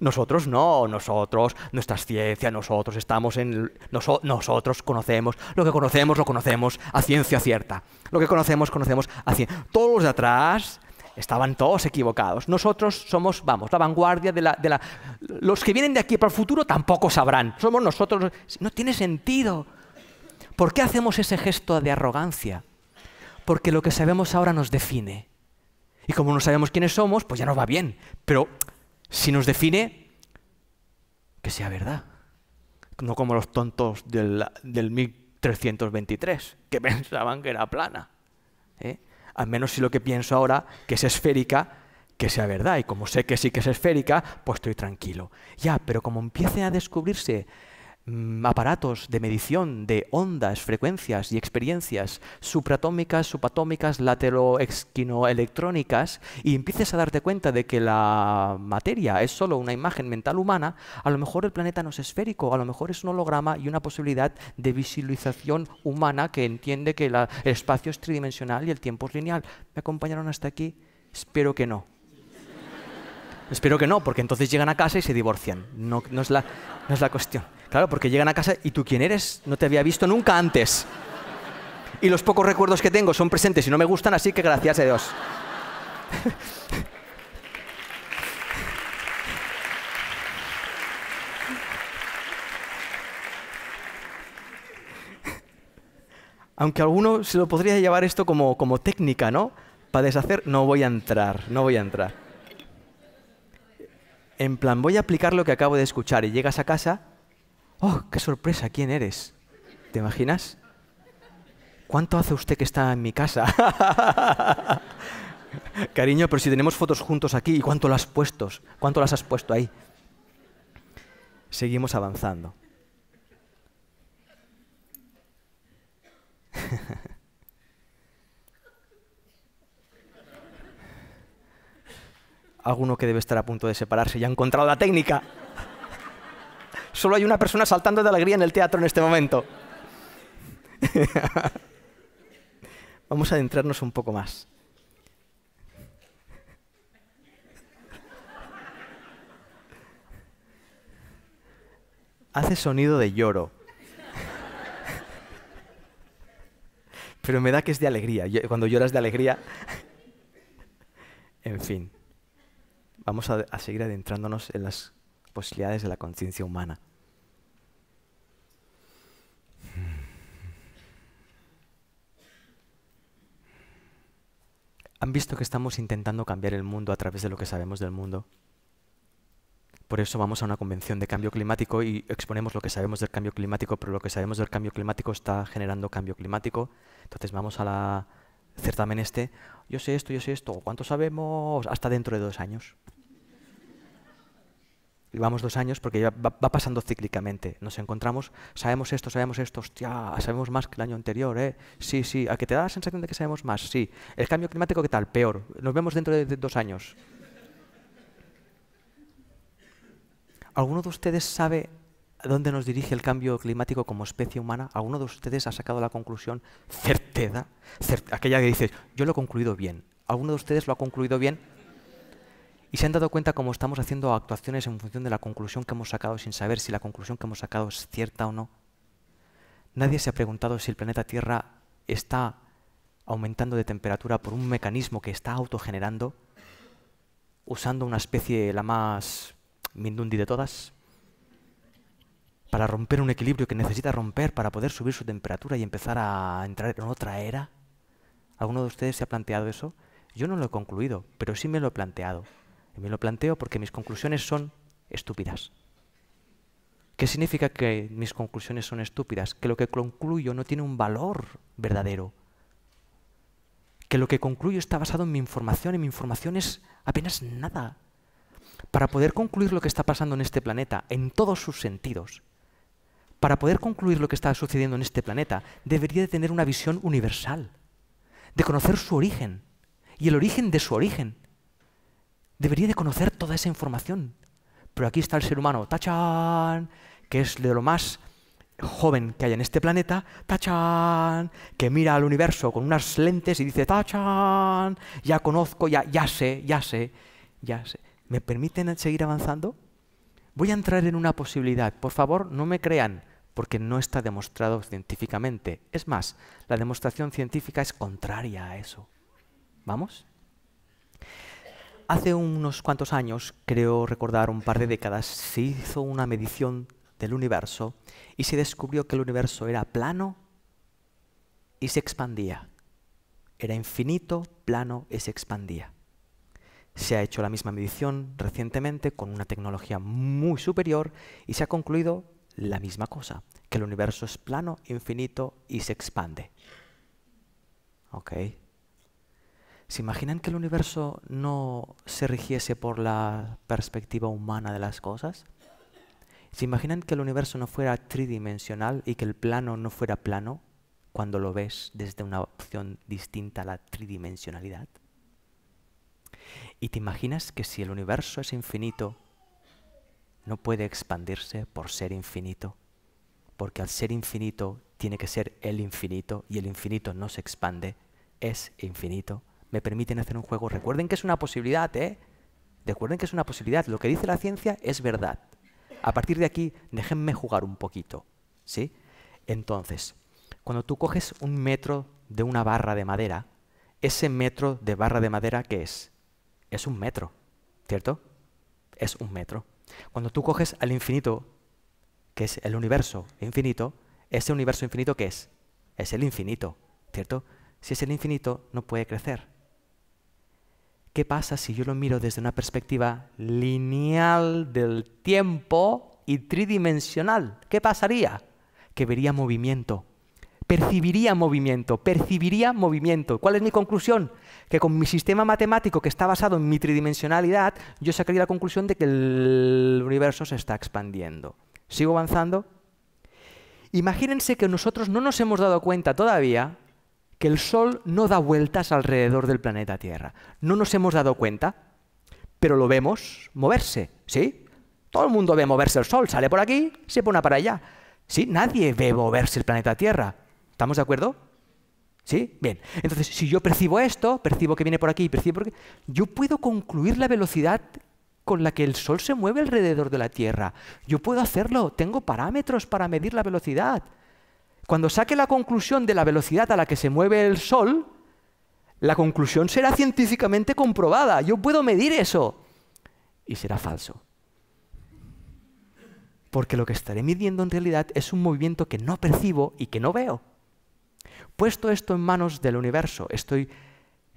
Nosotros no, nosotros, nuestra ciencia, nosotros estamos en. nosotros conocemos, lo que conocemos lo conocemos a ciencia cierta. Lo que conocemos, conocemos a ciencia. Todos los de atrás estaban todos equivocados. Nosotros somos, vamos, la vanguardia de la, de la... Los que vienen de aquí para el futuro tampoco sabrán. Somos nosotros. No tiene sentido. ¿Por qué hacemos ese gesto de arrogancia? Porque lo que sabemos ahora nos define. Y como no sabemos quiénes somos, pues ya nos va bien. Pero si nos define, que sea verdad. No como los tontos del, del 1323, que pensaban que era plana. ¿Eh? Al menos si lo que pienso ahora, que es esférica, que sea verdad. Y como sé que sí que es esférica, pues estoy tranquilo. Ya, pero como empiece a descubrirse Mm, aparatos de medición de ondas, frecuencias y experiencias supratómicas, subatómicas, lateroexquinoelectrónicas y empieces a darte cuenta de que la materia es solo una imagen mental humana, a lo mejor el planeta no es esférico, a lo mejor es un holograma y una posibilidad de visualización humana que entiende que el espacio es tridimensional y el tiempo es lineal. ¿Me acompañaron hasta aquí? Espero que no. Espero que no, porque entonces llegan a casa y se divorcian. No, es la, no es la cuestión. Claro, porque llegan a casa y tú quién eres, no te había visto nunca antes. Y los pocos recuerdos que tengo son presentes y no me gustan, así que gracias a Dios. Aunque alguno se lo podría llevar esto como, como técnica, ¿no? Para deshacer, no voy a entrar, no voy a entrar en plan, voy a aplicar lo que acabo de escuchar y llegas a casa, ¡oh, qué sorpresa! ¿Quién eres? ¿Te imaginas? ¿Cuánto hace usted que está en mi casa? Cariño, pero si tenemos fotos juntos aquí, ¿y cuánto las has puesto? ¿Cuánto las has puesto ahí? Seguimos avanzando. alguno que debe estar a punto de separarse ya ha encontrado la técnica. Solo hay una persona saltando de alegría en el teatro en este momento. Vamos a adentrarnos un poco más. Hace sonido de lloro. Pero me da que es de alegría. Cuando lloras de alegría... En fin vamos a, seguir adentrándonos en las posibilidades de la conciencia humana. ¿Han visto que estamos intentando cambiar el mundo a través de lo que sabemos del mundo? Por eso vamos a una convención de cambio climático y exponemos lo que sabemos del cambio climático, pero lo que sabemos del cambio climático está generando cambio climático. Entonces vamos a la certamen este, yo sé esto, yo sé esto, ¿cuánto sabemos? Hasta dentro de dos años llevamos dos años porque ya va, pasando cíclicamente. Nos encontramos, sabemos esto, sabemos esto, Ya sabemos más que el año anterior, ¿eh? Sí, sí, a que te da la sensación de que sabemos más, sí. El cambio climático, ¿qué tal? Peor. Nos vemos dentro de, dos años. ¿Alguno de ustedes sabe dónde nos dirige el cambio climático como especie humana? ¿Alguno de ustedes ha sacado la conclusión certeza? aquella que dice, yo lo he concluido bien. ¿Alguno de ustedes lo ha concluido bien? y se han dado cuenta cómo estamos haciendo actuaciones en función de la conclusión que hemos sacado sin saber si la conclusión que hemos sacado es cierta o no. Nadie se ha preguntado si el planeta Tierra está aumentando de temperatura por un mecanismo que está autogenerando, usando una especie la más mindundi de todas, para romper un equilibrio que necesita romper para poder subir su temperatura y empezar a entrar en otra era. ¿Alguno de ustedes se ha planteado eso? Yo no lo he concluido, pero sí me lo he planteado me lo planteo porque mis conclusiones son estúpidas. ¿Qué significa que mis conclusiones son estúpidas? Que lo que concluyo no tiene un valor verdadero. Que lo que concluyo está basado en mi información y mi información es apenas nada. Para poder concluir lo que está pasando en este planeta, en todos sus sentidos, para poder concluir lo que está sucediendo en este planeta, debería de tener una visión universal, de conocer su origen y el origen de su origen debería de conocer toda esa información. Pero aquí está el ser humano, Tachan, que es de lo más joven que hay en este planeta, Tachan, que mira al universo con unas lentes y dice, Tachan, ya conozco, ya, ya sé, ya sé, ya sé. ¿Me permiten seguir avanzando? Voy a entrar en una posibilidad. Por favor, no me crean, porque no está demostrado científicamente. Es más, la demostración científica es contraria a eso. ¿Vamos? Hace unos cuantos años, creo recordar un par de décadas, se hizo una medición del universo y se descubrió que el universo era plano y se expandía. Era infinito, plano y se expandía. Se ha hecho la misma medición recientemente con una tecnología muy superior y se ha concluido la misma cosa, que el universo es plano, infinito y se expande. ¿Ok? ¿Se imaginan que el universo no se rigiese por la perspectiva humana de las cosas? ¿Se imaginan que el universo no fuera tridimensional y que el plano no fuera plano cuando lo ves desde una opción distinta a la tridimensionalidad? ¿Y te imaginas que si el universo es infinito, no puede expandirse por ser infinito? Porque al ser infinito tiene que ser el infinito y el infinito no se expande, es infinito me permiten hacer un juego. Recuerden que es una posibilidad, ¿eh? Recuerden que es una posibilidad. Lo que dice la ciencia es verdad. A partir de aquí, déjenme jugar un poquito, ¿sí? Entonces, cuando tú coges un metro de una barra de madera, ese metro de barra de madera, ¿qué es? Es un metro, ¿cierto? Es un metro. Cuando tú coges al infinito, que es el universo infinito, ese universo infinito, ¿qué es? Es el infinito, ¿cierto? Si es el infinito, no puede crecer. ¿Qué pasa si yo lo miro desde una perspectiva lineal del tiempo y tridimensional? ¿Qué pasaría? Que vería movimiento, percibiría movimiento, percibiría movimiento. ¿Cuál es mi conclusión? Que con mi sistema matemático que está basado en mi tridimensionalidad, yo sacaría la conclusión de que el universo se está expandiendo. ¿Sigo avanzando? Imagínense que nosotros no nos hemos dado cuenta todavía que el Sol no da vueltas alrededor del planeta Tierra. No nos hemos dado cuenta, pero lo vemos moverse, ¿sí? Todo el mundo ve moverse el Sol, sale por aquí, se pone para allá. ¿Sí? Nadie ve moverse el planeta Tierra. ¿Estamos de acuerdo? ¿Sí? Bien. Entonces, si yo percibo esto, percibo que viene por aquí, percibo que... yo puedo concluir la velocidad con la que el Sol se mueve alrededor de la Tierra. Yo puedo hacerlo, tengo parámetros para medir la velocidad. Cuando saque la conclusión de la velocidad a la que se mueve el Sol, la conclusión será científicamente comprobada. Yo puedo medir eso. Y será falso. Porque lo que estaré midiendo en realidad es un movimiento que no percibo y que no veo. Puesto esto en manos del universo, estoy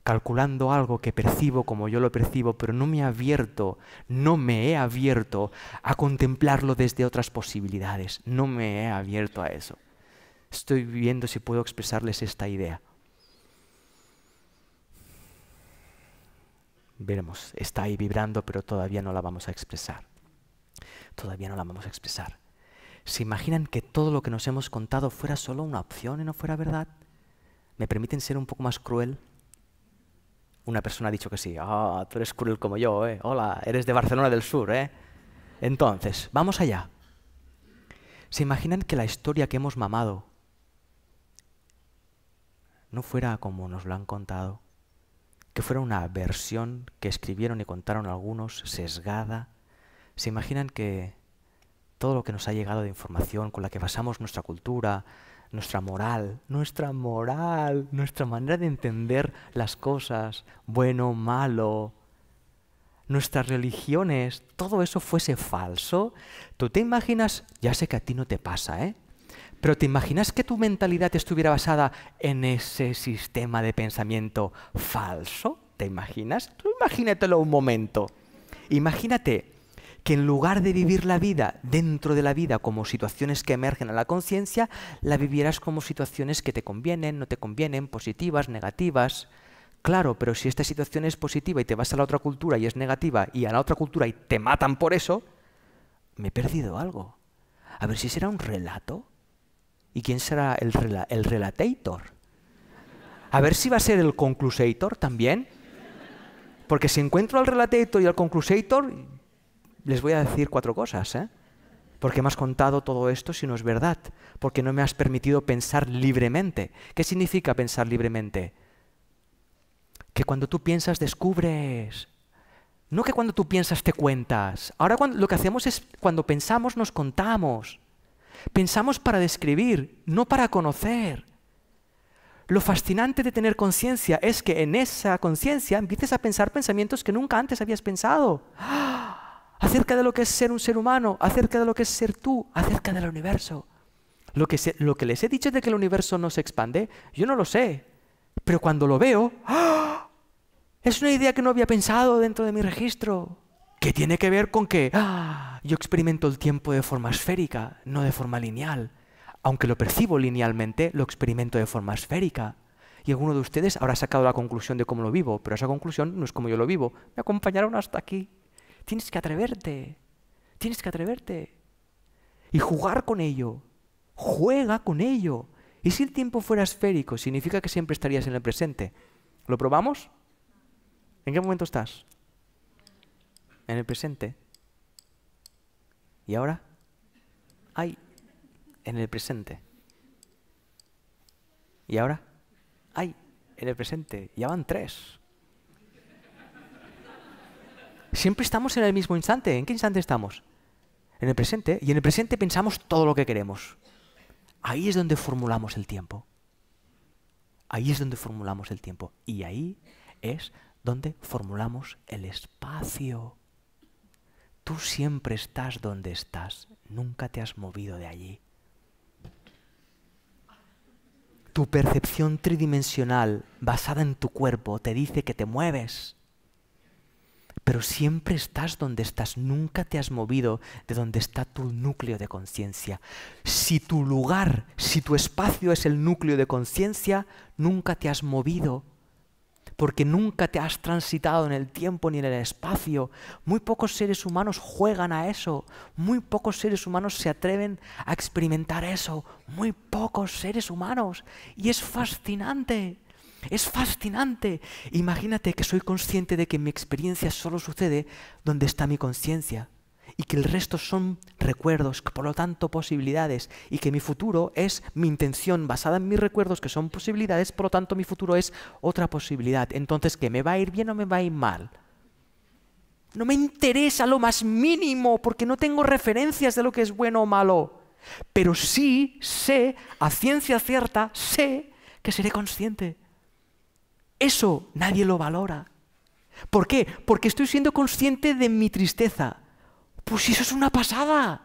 calculando algo que percibo como yo lo percibo, pero no me he abierto, no me he abierto a contemplarlo desde otras posibilidades, no me he abierto a eso. Estoy viendo si puedo expresarles esta idea. Veremos, está ahí vibrando, pero todavía no la vamos a expresar. Todavía no la vamos a expresar. ¿Se imaginan que todo lo que nos hemos contado fuera solo una opción y no fuera verdad? ¿Me permiten ser un poco más cruel? Una persona ha dicho que sí. Ah, tú eres cruel como yo, ¿eh? Hola, eres de Barcelona del Sur, ¿eh? Entonces, vamos allá. ¿Se imaginan que la historia que hemos mamado no fuera como nos lo han contado, que fuera una versión que escribieron y contaron algunos, sesgada. Se imaginan que todo lo que nos ha llegado de información con la que basamos nuestra cultura, nuestra moral, nuestra moral, nuestra manera de entender las cosas, bueno, malo, nuestras religiones, todo eso fuese falso, tú te imaginas, ya sé que a ti no te pasa, ¿eh? Pero ¿te imaginas que tu mentalidad estuviera basada en ese sistema de pensamiento falso? ¿Te imaginas? Tú imagínatelo un momento. Imagínate que en lugar de vivir la vida dentro de la vida como situaciones que emergen a la conciencia, la vivieras como situaciones que te convienen, no te convienen, positivas, negativas. Claro, pero si esta situación es positiva y te vas a la otra cultura y es negativa y a la otra cultura y te matan por eso, me he perdido algo. A ver si será un relato. ¿Y quién será el, relatator? A ver si va a ser el conclusator también. Porque si encuentro al relatator y al conclusator, les voy a decir cuatro cosas. ¿eh? ¿Por qué me has contado todo esto si no es verdad? Porque no me has permitido pensar libremente. ¿Qué significa pensar libremente? Que cuando tú piensas descubres. No que cuando tú piensas te cuentas. Ahora lo que hacemos es cuando pensamos nos contamos. Pensamos para describir, no para conocer. Lo fascinante de tener conciencia es que en esa conciencia empieces a pensar pensamientos que nunca antes habías pensado. Acerca de lo que es ser un ser humano, acerca de lo que es ser tú, acerca del universo. Lo que, les he dicho de que el universo no se expande, yo no lo sé. Pero cuando lo veo, es una idea que no había pensado dentro de mi registro que tiene que ver con que ah, yo experimento el tiempo de forma esférica, no de forma lineal. Aunque lo percibo linealmente, lo experimento de forma esférica. Y alguno de ustedes habrá sacado la conclusión de cómo lo vivo, pero esa conclusión no es como yo lo vivo. Me acompañaron hasta aquí. Tienes que atreverte. Tienes que atreverte. Y jugar con ello. Juega con ello. ¿Y si el tiempo fuera esférico, significa que siempre estarías en el presente? ¿Lo probamos? ¿En qué momento estás? en el presente. ¿Y ahora? hay en el presente. ¿Y ahora? hay en el presente. Ya van tres. Siempre estamos en el mismo instante. ¿En qué instante estamos? En el presente. Y en el presente pensamos todo lo que queremos. Ahí es donde formulamos el tiempo. Ahí es donde formulamos el tiempo. Y ahí es donde formulamos el espacio. Tú siempre estás donde estás, nunca te has movido de allí. Tu percepción tridimensional basada en tu cuerpo te dice que te mueves, pero siempre estás donde estás, nunca te has movido de donde está tu núcleo de conciencia. Si tu lugar, si tu espacio es el núcleo de conciencia, nunca te has movido porque nunca te has transitado en el tiempo ni en el espacio. Muy pocos seres humanos juegan a eso, muy pocos seres humanos se atreven a experimentar eso, muy pocos seres humanos. Y es fascinante, es fascinante. Imagínate que soy consciente de que mi experiencia solo sucede donde está mi conciencia y que el resto son recuerdos, por lo tanto posibilidades, y que mi futuro es mi intención basada en mis recuerdos, que son posibilidades, por lo tanto mi futuro es otra posibilidad. Entonces, ¿que ¿Me va a ir bien o me va a ir mal? No me interesa lo más mínimo porque no tengo referencias de lo que es bueno o malo. Pero sí sé, a ciencia cierta, sé que seré consciente. Eso nadie lo valora. ¿Por qué? Porque estoy siendo consciente de mi tristeza, pues eso es una pasada.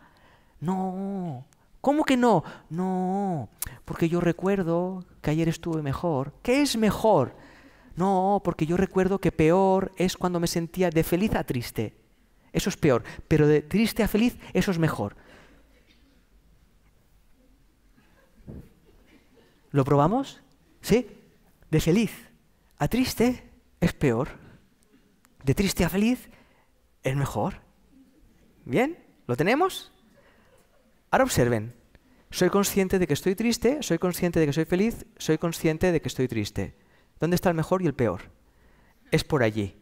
No. ¿Cómo que no? No. Porque yo recuerdo que ayer estuve mejor. ¿Qué es mejor? No, porque yo recuerdo que peor es cuando me sentía de feliz a triste. Eso es peor. Pero de triste a feliz, eso es mejor. ¿Lo probamos? ¿Sí? De feliz a triste es peor. De triste a feliz es mejor. ¿Bien? ¿Lo tenemos? Ahora observen. Soy consciente de que estoy triste, soy consciente de que soy feliz, soy consciente de que estoy triste. ¿Dónde está el mejor y el peor? Es por allí.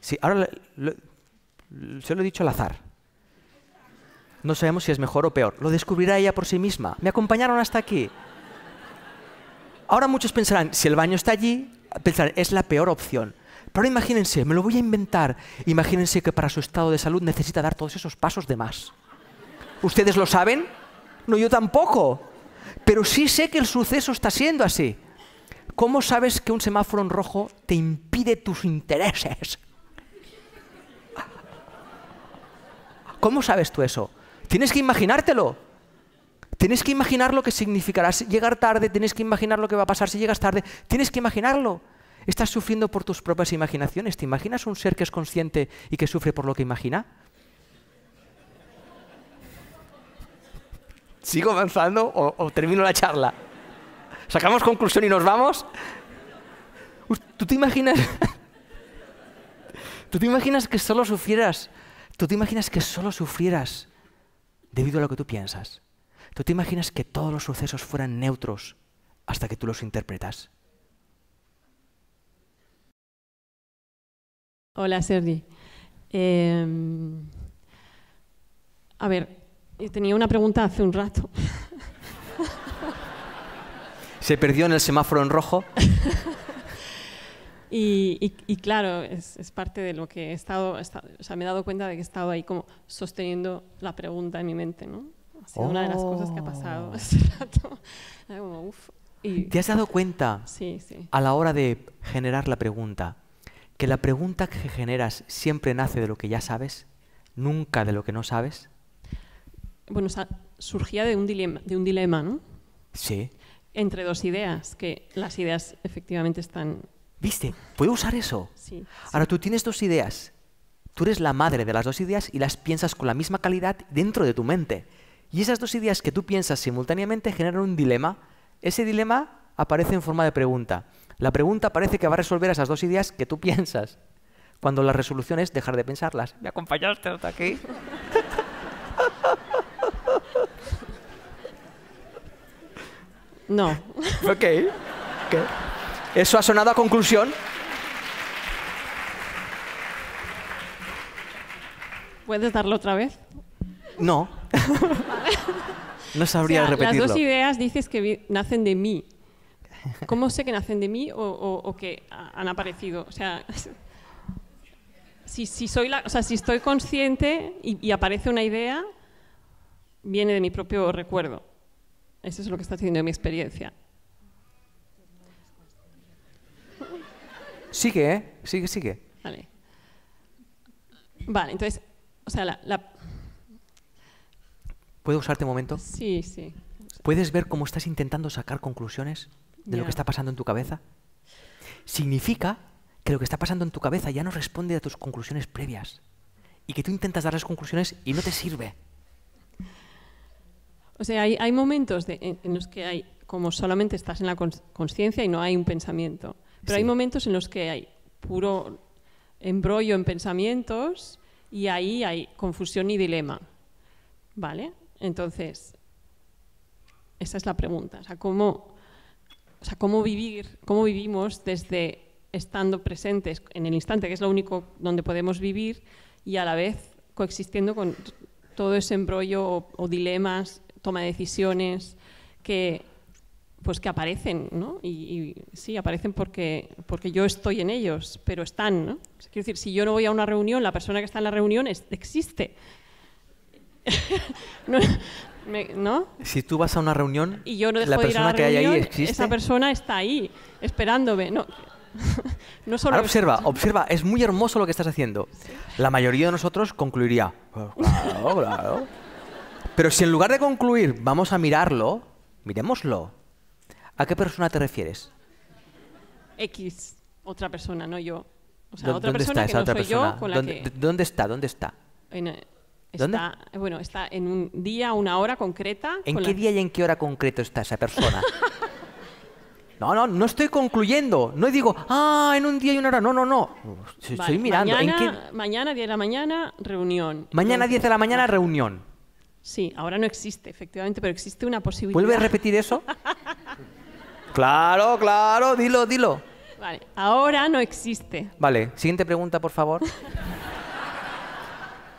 Sí, ahora se lo he dicho al azar. No sabemos si es mejor o peor. Lo descubrirá ella por sí misma. Me acompañaron hasta aquí. Ahora muchos pensarán, si el baño está allí, es la peor opción. Pero imagínense, me lo voy a inventar, imagínense que para su estado de salud necesita dar todos esos pasos de más. ¿Ustedes lo saben? No, yo tampoco. Pero sí sé que el suceso está siendo así. ¿Cómo sabes que un semáforo en rojo te impide tus intereses? ¿Cómo sabes tú eso? Tienes que imaginártelo. Tienes que imaginar lo que significará llegar tarde, tienes que imaginar lo que va a pasar si llegas tarde, tienes que imaginarlo. Estás sufriendo por tus propias imaginaciones. ¿Te imaginas un ser que es consciente y que sufre por lo que imagina? ¿Sigo avanzando o, o termino la charla? ¿Sacamos conclusión y nos vamos? ¿Tú te imaginas? ¿Tú te imaginas que solo sufrieras? ¿Tú te imaginas que solo sufrieras debido a lo que tú piensas? ¿Tú te imaginas que todos los sucesos fueran neutros hasta que tú los interpretas? Hola, Sergi. Em, a ver, tenía una pregunta hace un rato. ¿Se perdió en el semáforo en rojo? y, claro, es, parte de lo que he estado, he estado, o sea, me he dado cuenta de que he estado ahí como sosteniendo la pregunta en mi mente, ¿no? una de las cosas que ha pasado hace oh. este rato. ¿Te has dado cuenta a la hora de generar la pregunta que la pregunta que generas siempre nace de lo que ya sabes, nunca de lo que no sabes? Bueno, surgía de un dilema, de un dilema ¿no? Sí. Entre dos ideas, que las ideas efectivamente están... ¿Viste? ¿Puedo usar eso? Sí. Ahora tú tienes dos ideas. Tú eres la madre de las dos ideas y las piensas con la misma calidad dentro de tu mente. Y esas dos ideas que tú piensas simultáneamente generan un dilema. Ese dilema aparece en forma de pregunta. La pregunta parece que va a resolver esas dos ideas que tú piensas, cuando la resolución es dejar de pensarlas. ¿Me acompañaste hasta aquí? No. ok. ¿Eso ha sonado a conclusión? ¿Puedes darlo otra vez? No. no sabría repetirlo. Las dos ideas dices que nacen de mí. ¿Cómo sé que nacen de mí o, que han aparecido? O sea, si, soy la, sea, si estoy consciente y, aparece una idea, viene de mi propio recuerdo. Eso es lo que está haciendo mi experiencia. Sigue, ¿eh? Sigue, sigue. Vale. Vale, entonces, o sea, la ¿Puedo usarte un momento? Sí, sí. ¿Puedes ver cómo estás intentando sacar conclusiones de lo que está pasando en tu cabeza? Significa que lo que está pasando en tu cabeza ya no responde a tus conclusiones previas y que tú intentas dar las conclusiones y no te sirve. O sea, hay, momentos en, los que hay, como solamente estás en la conciencia y no hay un pensamiento, pero hay momentos en los que hay puro embrollo en pensamientos y ahí hay confusión y dilema. ¿Vale? Entonces, esa es la pregunta. O sea, ¿cómo, vivir, cómo vivimos desde estando presentes en el instante, que es lo único donde podemos vivir, y a la vez coexistiendo con todo ese embrollo o, dilemas, toma de decisiones que pues que aparecen, ¿no? Y, sí, aparecen porque, porque yo estoy en ellos, pero están, ¿no? Quiero decir, si yo no voy a una reunión, la persona que está en la reunión existe, Si tú vas a una reunión, y yo no la persona que hay ahí Esa persona está ahí, esperándome. No, Ahora observa, observa, es muy hermoso lo que estás haciendo. La mayoría de nosotros concluiría, pues claro, claro. Pero si en lugar de concluir vamos a mirarlo, miremoslo. ¿A qué persona te refieres? X, otra persona, no yo. O sea, otra ¿Dónde persona está que ¿Dónde, está? ¿Dónde está? Está, bueno, está en un día, una hora concreta. ¿En qué día y en qué hora concreto está esa persona? no, no, no estoy concluyendo. No digo, ah, en un día y una hora. No, no, no. Estoy mirando. Mañana, mañana, 10 de la mañana, reunión. Mañana, 10 de la mañana, reunión. Sí, ahora no existe, efectivamente, pero existe una posibilidad. ¿Vuelve a repetir eso? claro, claro, dilo, dilo. Vale, ahora no existe. Vale, siguiente pregunta, por favor.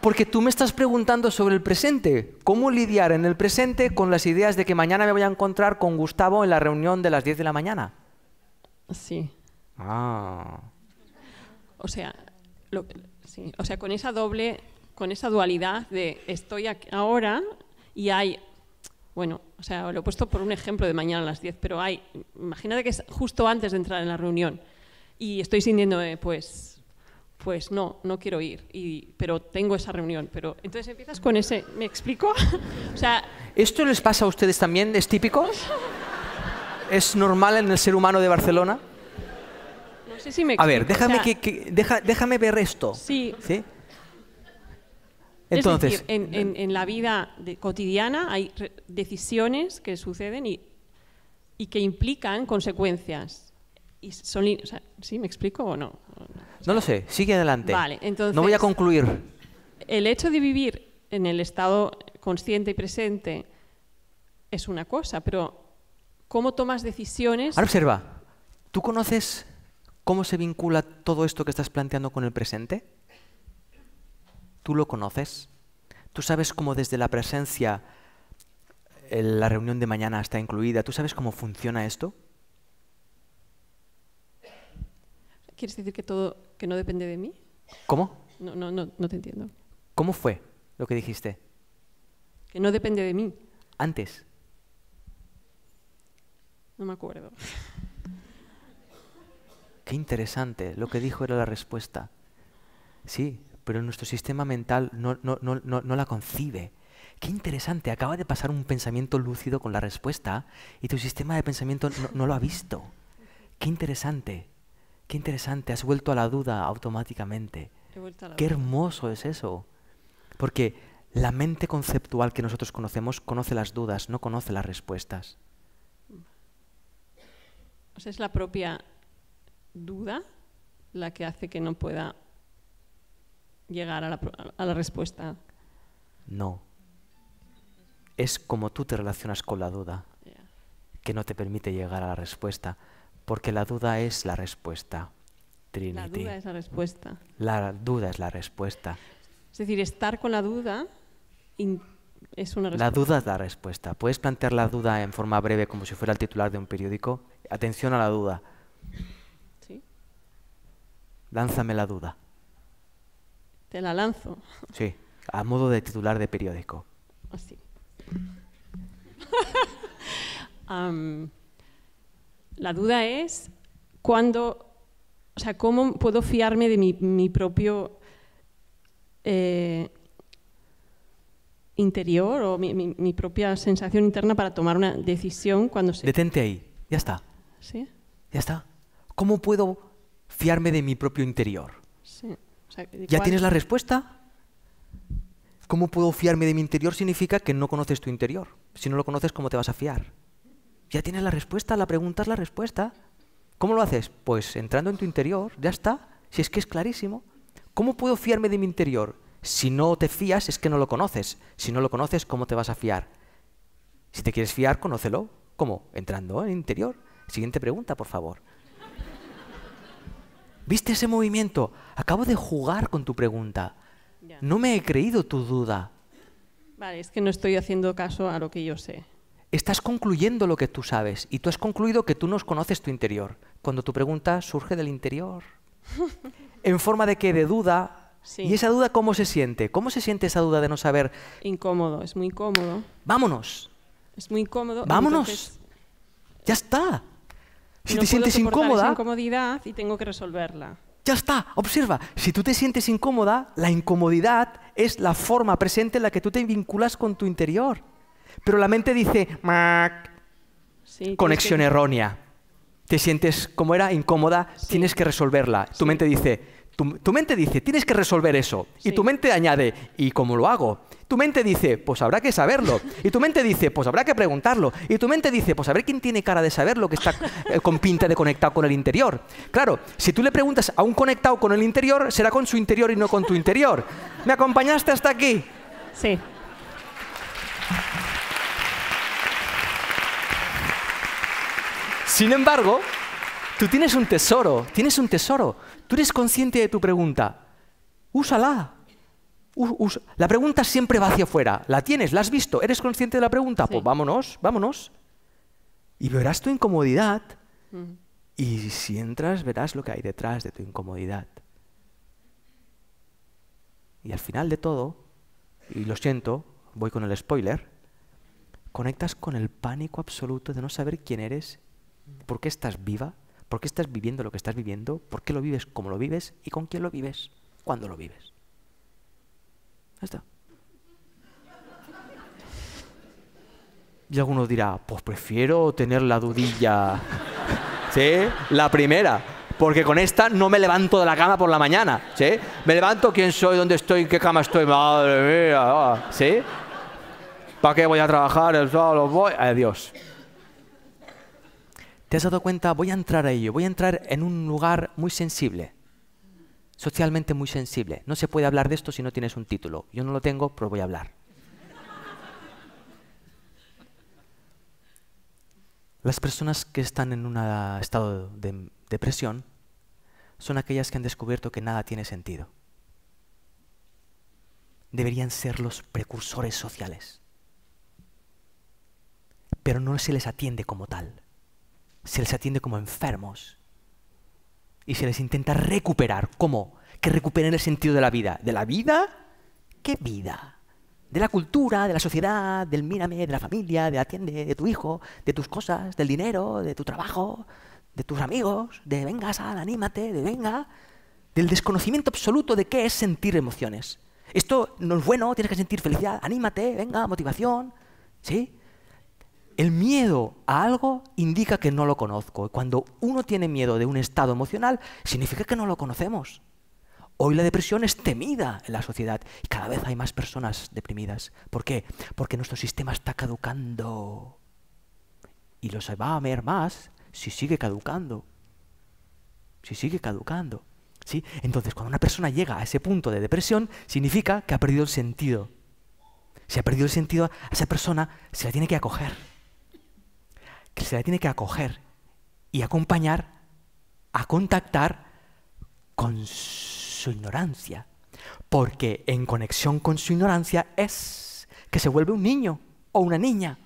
Porque tú me estás preguntando sobre el presente, cómo lidiar en el presente con las ideas de que mañana me voy a encontrar con Gustavo en la reunión de las 10 de la mañana. Sí. Ah. O sea, o sea, con esa doble, con esa dualidad de estoy ahora y hay bueno, o sea, lo he puesto por un ejemplo de mañana a las 10, pero hay, imagínate que es justo antes de entrar en la reunión y estoy sintiendo, pues, pues no, no quiero ir, y, pero tengo esa reunión. Pero entonces empiezas con ese, ¿me explico? o sea, ¿Esto les pasa a ustedes también? ¿Es típico? ¿Es normal en el ser humano de Barcelona? No sé si me explico. A ver, déjame, que, déjame ver esto. Sí. ¿Sí? Entonces, eh, en, la vida cotidiana hay decisiones que suceden y, y que implican consecuencias. Y son, ¿Sí me explico o no? No lo sé, sigue adelante. Vale, No voy a concluir. El hecho de vivir en el estado consciente y presente es una cosa, pero cómo tomas decisiones. observa, ¿tú conoces cómo se vincula todo esto que estás planteando con el presente? ¿Tú lo conoces? ¿Tú sabes cómo desde la presencia eh, la reunión de mañana está incluida? ¿Tú sabes cómo funciona esto? ¿Quieres decir que todo ¿Que no depende de mí? ¿Cómo? No, no, no, no te entiendo. ¿Cómo fue lo que dijiste? Que no depende de mí. Antes. No me acuerdo. Qué interesante. Lo que dijo era la respuesta. Sí, pero nuestro sistema mental no, no, no, no, la concibe. Qué interesante. Acaba de pasar un pensamiento lúcido con la respuesta y tu sistema de pensamiento no, lo ha visto. Qué interesante. Qué interesante, has vuelto a la duda automáticamente. Qué hermoso es eso. Porque la mente conceptual que nosotros conocemos conoce las dudas, no conoce las respuestas. O sea, es la propia duda la que hace que no pueda llegar a la, respuesta. No. Es como tú te relacionas con la duda, que no te permite llegar a la respuesta porque la duda es la respuesta. La duda es la respuesta. La duda es la respuesta. Es decir, estar con la duda es una respuesta. La duda es la respuesta. Puedes plantear la duda en forma breve, como si fuera el titular de un periódico. Atención a la duda. Sí. Lánzame la duda. Te la lanzo. Sí, a modo de titular de periódico. Así. La duda es cuando, o sea, cómo puedo fiarme de mi, propio eh, interior o mi, propia sensación interna para tomar una decisión cuando se... Detente ahí, ya está. ¿Sí? Ya está. ¿Cómo puedo fiarme de mi propio interior? Sí. ¿Ya tienes la respuesta? ¿Cómo puedo fiarme de mi interior? Significa que no conoces tu interior. Si no lo conoces, ¿cómo te vas a fiar? Ya tienes la respuesta, la pregunta es la respuesta. ¿Cómo lo haces? Pues entrando en tu interior, ya está, si es que es clarísimo. ¿Cómo puedo fiarme de mi interior? Si no te fías es que no lo conoces. Si no lo conoces, ¿cómo te vas a fiar? Si te quieres fiar, conócelo. ¿Cómo? Entrando en el interior. Siguiente pregunta, por favor. ¿Viste ese movimiento? Acabo de jugar con tu pregunta. No me he creído tu duda. Vale, es que no estoy haciendo caso a lo que yo sé estás concluyendo lo que tú sabes y tú has concluido que tú no conoces tu interior. Cuando tu pregunta surge del interior, en forma de que de duda. ¿Y esa duda cómo se siente? ¿Cómo se siente esa duda de no saber? Incómodo, es muy incómodo. Vámonos. Es muy incómodo. Vámonos. Ya está. Si te sientes incómoda. Esa incomodidad y tengo que resolverla. Ya está, observa, si tú te sientes incómoda, la incomodidad es la forma presente en la que tú te vinculas con tu interior. Pero la mente dice, sí, conexión errónea. Te sientes como era incómoda, tienes que resolverla. Tu mente dice, tu, mente dice, tienes que resolver eso. Y tu mente añade, ¿y cómo lo hago? Tu mente dice, pues habrá que saberlo. Y tu mente dice, pues habrá que preguntarlo. Y tu mente dice, pues a ver quién tiene cara de saberlo que está eh, con pinta de conectado con el interior. Claro, si tú le preguntas a un conectado con el interior, será con su interior y no con tu interior. ¿Me acompañaste hasta aquí? Sí. Sin embargo, tú tienes un tesoro, tienes un tesoro. Tú eres consciente de tu pregunta. Úsala. La pregunta siempre va hacia afuera. La tienes, la has visto, eres consciente de la pregunta. Pues vámonos, vámonos. Y verás tu incomodidad. Y si entras, verás lo que hay detrás de tu incomodidad. Y al final de todo, y lo siento, voy con el spoiler, conectas con el pánico absoluto de no saber quién eres por qué estás viva, por qué estás viviendo lo que estás viviendo, por qué lo vives como lo vives y con quién lo vives, cuándo lo vives. está. Y alguno dirá, pues prefiero tener la dudilla. ¿Sí? La primera. Porque con esta no me levanto de la cama por la mañana. ¿Sí? Me levanto, quién soy, dónde estoy, en qué cama estoy. Madre mía. Ah, ¿Sí? ¿Para qué voy a trabajar el sábado? Voy. Adiós te has dado cuenta, voy a entrar a ello, voy a entrar en un lugar muy sensible, socialmente muy sensible. No se puede hablar de esto si no tienes un título. Yo no lo tengo, pero voy a hablar. Las personas que están en un estado de depresión son aquellas que han descubierto que nada tiene sentido. Deberían ser los precursores sociales, pero no se les atiende como tal se les atiende como enfermos y se les intenta recuperar. ¿Cómo? Que recuperen el sentido de la vida. ¿De la vida? ¿Qué vida? De la cultura, de la sociedad, del mírame, de la familia, de atiende, de tu hijo, de tus cosas, del dinero, de tu trabajo, de tus amigos, de venga, sal, anímate, de venga. Del desconocimiento absoluto de qué es sentir emociones. Esto no es bueno, tienes que sentir felicidad, anímate, venga, motivación. ¿Sí? El miedo a algo indica que no lo conozco. Cuando uno tiene miedo de un estado emocional, significa que no lo conocemos. Hoy la depresión es temida en la sociedad y cada vez hay más personas deprimidas. ¿Por qué? Porque nuestro sistema está caducando. Y lo va a ver más si sigue caducando. Si sigue caducando. ¿Sí? Entonces, cuando una persona llega a ese punto de depresión, significa que ha perdido el sentido. Si ha perdido el sentido, a esa persona se la tiene que acoger que se la tiene que acoger y acompañar a contactar con su ignorancia. Porque en conexión con su ignorancia es que se vuelve un niño o una niña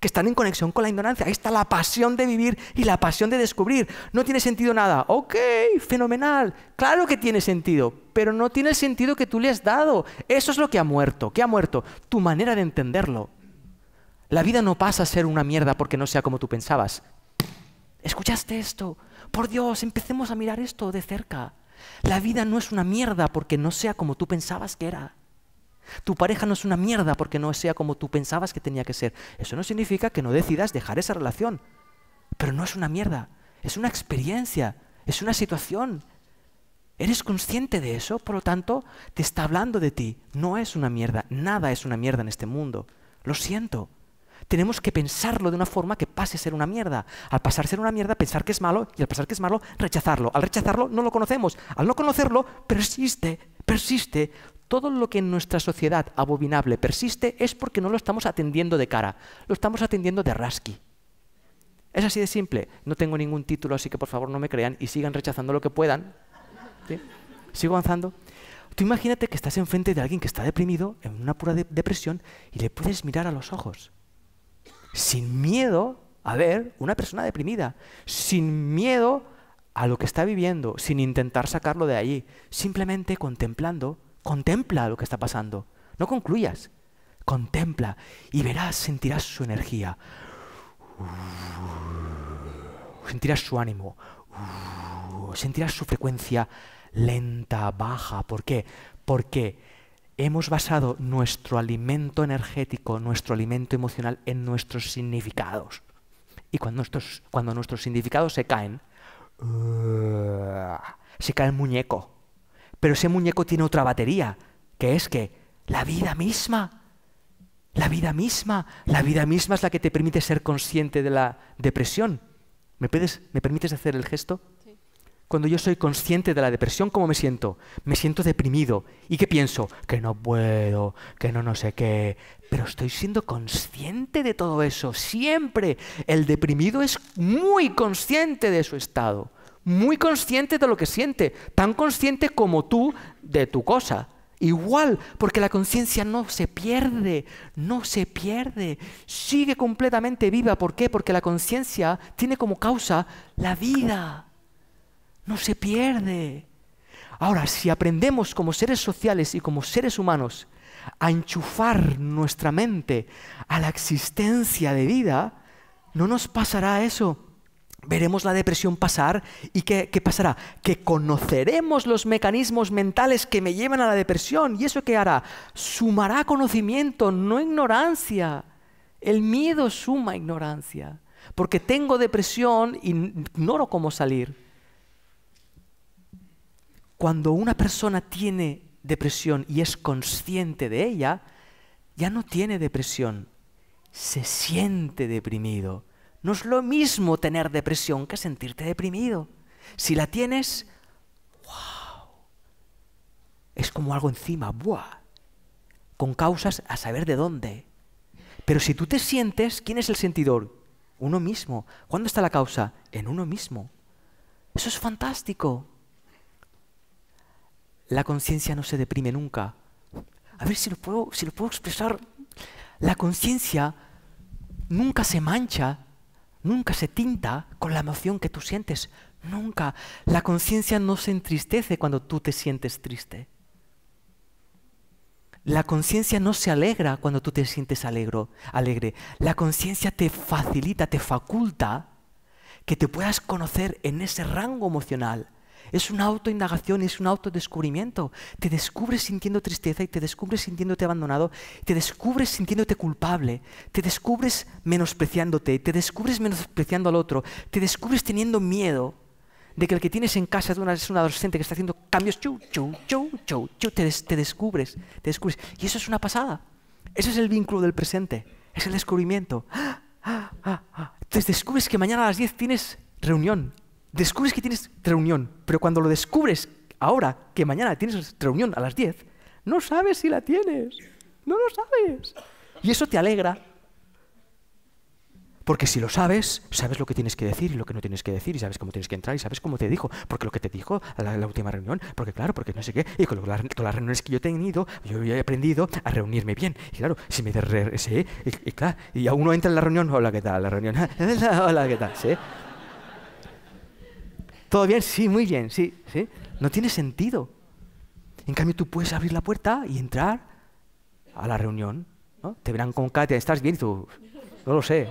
que están en conexión con la ignorancia. Ahí está la pasión de vivir y la pasión de descubrir. No tiene sentido nada. Ok, fenomenal. Claro que tiene sentido, pero no tiene el sentido que tú le has dado. Eso es lo que ha muerto. ¿Qué ha muerto? Tu manera de entenderlo. La vida no pasa a ser una mierda porque no sea como tú pensabas. ¿Escuchaste esto? Por Dios, empecemos a mirar esto de cerca. La vida no es una mierda porque no sea como tú pensabas que era. Tu pareja no es una mierda porque no sea como tú pensabas que tenía que ser. Eso no significa que no decidas dejar esa relación. Pero no es una mierda. Es una experiencia. Es una situación. Eres consciente de eso. Por lo tanto, te está hablando de ti. No es una mierda. Nada es una mierda en este mundo. Lo siento tenemos que pensarlo de una forma que pase a ser una mierda. Al pasar a ser una mierda, pensar que es malo y al pasar que es malo, rechazarlo. Al rechazarlo, no lo conocemos. Al no conocerlo, persiste, persiste. Todo lo que en nuestra sociedad abominable persiste es porque no lo estamos atendiendo de cara, lo estamos atendiendo de rasqui. Es así de simple. No tengo ningún título, así que por favor no me crean y sigan rechazando lo que puedan. Sigo avanzando. Tú imagínate que estás enfrente de alguien que está deprimido, en una pura depresión, y le puedes mirar a los ojos sin miedo a ver una persona deprimida, sin miedo a lo que está viviendo, sin intentar sacarlo de allí, simplemente contemplando, contempla lo que está pasando, no concluyas, contempla y verás, sentirás su energía, sentirás su ánimo, sentirás su frecuencia lenta, baja, ¿por qué? Porque hemos basado nuestro alimento energético, nuestro alimento emocional en nuestros significados. Y cuando, nuestros, cuando nuestros significados se caen, ¡uh! se cae el muñeco. Pero ese muñeco tiene otra batería, que es que la vida misma, la vida misma, la vida misma es la que te permite ser consciente de la depresión. ¿Me, ¿me permites hacer el gesto? Cuando yo soy consciente de la depresión, ¿cómo me siento? Me siento deprimido. ¿Y qué pienso? Que no puedo, que no no sé qué. Pero estoy siendo consciente de todo eso. Siempre el deprimido es muy consciente de su estado, muy consciente de lo que siente, tan consciente como tú de tu cosa. Igual, porque la conciencia no se pierde, no se pierde, sigue completamente viva. ¿Por qué? Porque la conciencia tiene como causa la vida no se pierde. Ahora, si aprendemos como seres sociales y como seres humanos a enchufar nuestra mente a la existencia de vida, no nos pasará eso. Veremos la depresión pasar y ¿qué, pasará? Que conoceremos los mecanismos mentales que me llevan a la depresión y eso qué hará? Sumará conocimiento, no ignorancia. El miedo suma ignorancia, porque tengo depresión y ignoro cómo salir. Cuando una persona tiene depresión y es consciente de ella, ya no tiene depresión, se siente deprimido. No es lo mismo tener depresión que sentirte deprimido. Si la tienes, wow, es como algo encima, buah, con causas a saber de dónde. Pero si tú te sientes, ¿quién es el sentidor? Uno mismo. ¿Cuándo está la causa? En uno mismo. Eso es fantástico la conciencia no se deprime nunca. A ver si lo puedo, si lo puedo expresar. La conciencia nunca se mancha, nunca se tinta con la emoción que tú sientes. Nunca. La conciencia no se entristece cuando tú te sientes triste. La conciencia no se alegra cuando tú te sientes alegro, alegre. La conciencia te facilita, te faculta que te puedas conocer en ese rango emocional es una autoindagación, es un autodescubrimiento. Te descubres sintiendo tristeza y te descubres sintiéndote abandonado, te descubres sintiéndote culpable, te descubres menospreciándote, te descubres menospreciando al otro, te descubres teniendo miedo de que el que tienes en casa es un adolescente que está haciendo cambios, te, descubres, te descubres. Y eso es una pasada. Eso es el vínculo del presente, es el descubrimiento. Te descubres que mañana a las 10 tienes reunión, descubres que tienes reunión, pero cuando lo descubres ahora, que mañana tienes reunión a las 10, no sabes si la tienes. No lo sabes. Y eso te alegra. Porque si lo sabes, sabes lo que tienes que decir y lo que no tienes que decir, y sabes cómo tienes que entrar, y sabes cómo te dijo, porque lo que te dijo a la, última reunión, porque claro, porque no sé qué, y con, todas las reuniones que yo he tenido, yo he aprendido a reunirme bien. Y claro, si me de, y, y, claro, y a uno entra en la reunión, hola, ¿qué tal? La reunión, hola, ¿qué tal? Sí. ¿Todo bien? Sí, muy bien, sí, sí. No tiene sentido. En cambio, tú puedes abrir la puerta y entrar a la reunión. ¿no? Te verán con Katia, ¿estás bien? tú, no lo sé.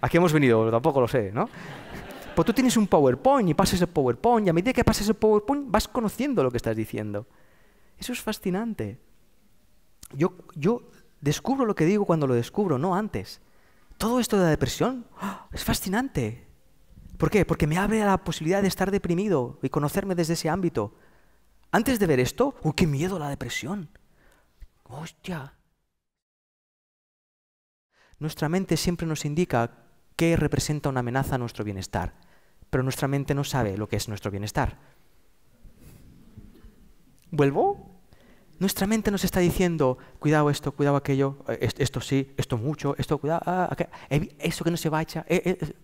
¿A qué hemos venido? Tampoco lo sé, ¿no? Pues tú tienes un PowerPoint y pasas el PowerPoint y a medida que pasas el PowerPoint vas conociendo lo que estás diciendo. Eso es fascinante. Yo, yo descubro lo que digo cuando lo descubro, no antes. Todo esto de la depresión ¡ah! es fascinante. ¿Por qué? Porque me abre la posibilidad de estar deprimido y conocerme desde ese ámbito. Antes de ver esto, ¡oh qué miedo la depresión! ¡Hostia! Nuestra mente siempre nos indica qué representa una amenaza a nuestro bienestar, pero nuestra mente no sabe lo que es nuestro bienestar. ¿Vuelvo? Nuestra mente nos está diciendo, cuidado esto, cuidado aquello, eh, esto sí, esto mucho, esto cuidado, ah, eso que no se va a echar, eh, eh,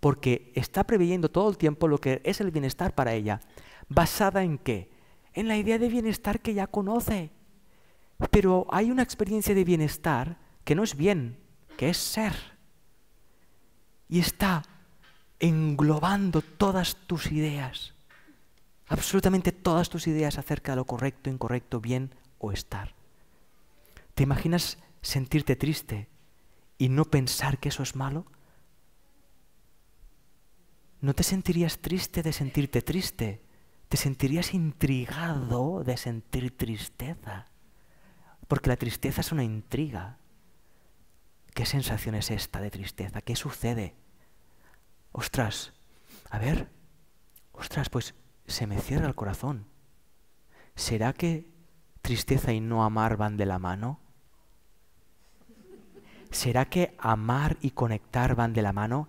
porque está preveyendo todo el tiempo lo que es el bienestar para ella. ¿Basada en qué? En la idea de bienestar que ya conoce. Pero hay una experiencia de bienestar que no es bien, que es ser. Y está englobando todas tus ideas, absolutamente todas tus ideas acerca de lo correcto, incorrecto, bien o estar. ¿Te imaginas sentirte triste y no pensar que eso es malo? no te sentirías triste de sentirte triste, te sentirías intrigado de sentir tristeza, porque la tristeza es una intriga. ¿Qué sensación es esta de tristeza? ¿Qué sucede? Ostras, a ver, ostras, pues se me cierra el corazón. ¿Será que tristeza y no amar van de la mano? ¿Será que amar y conectar van de la mano?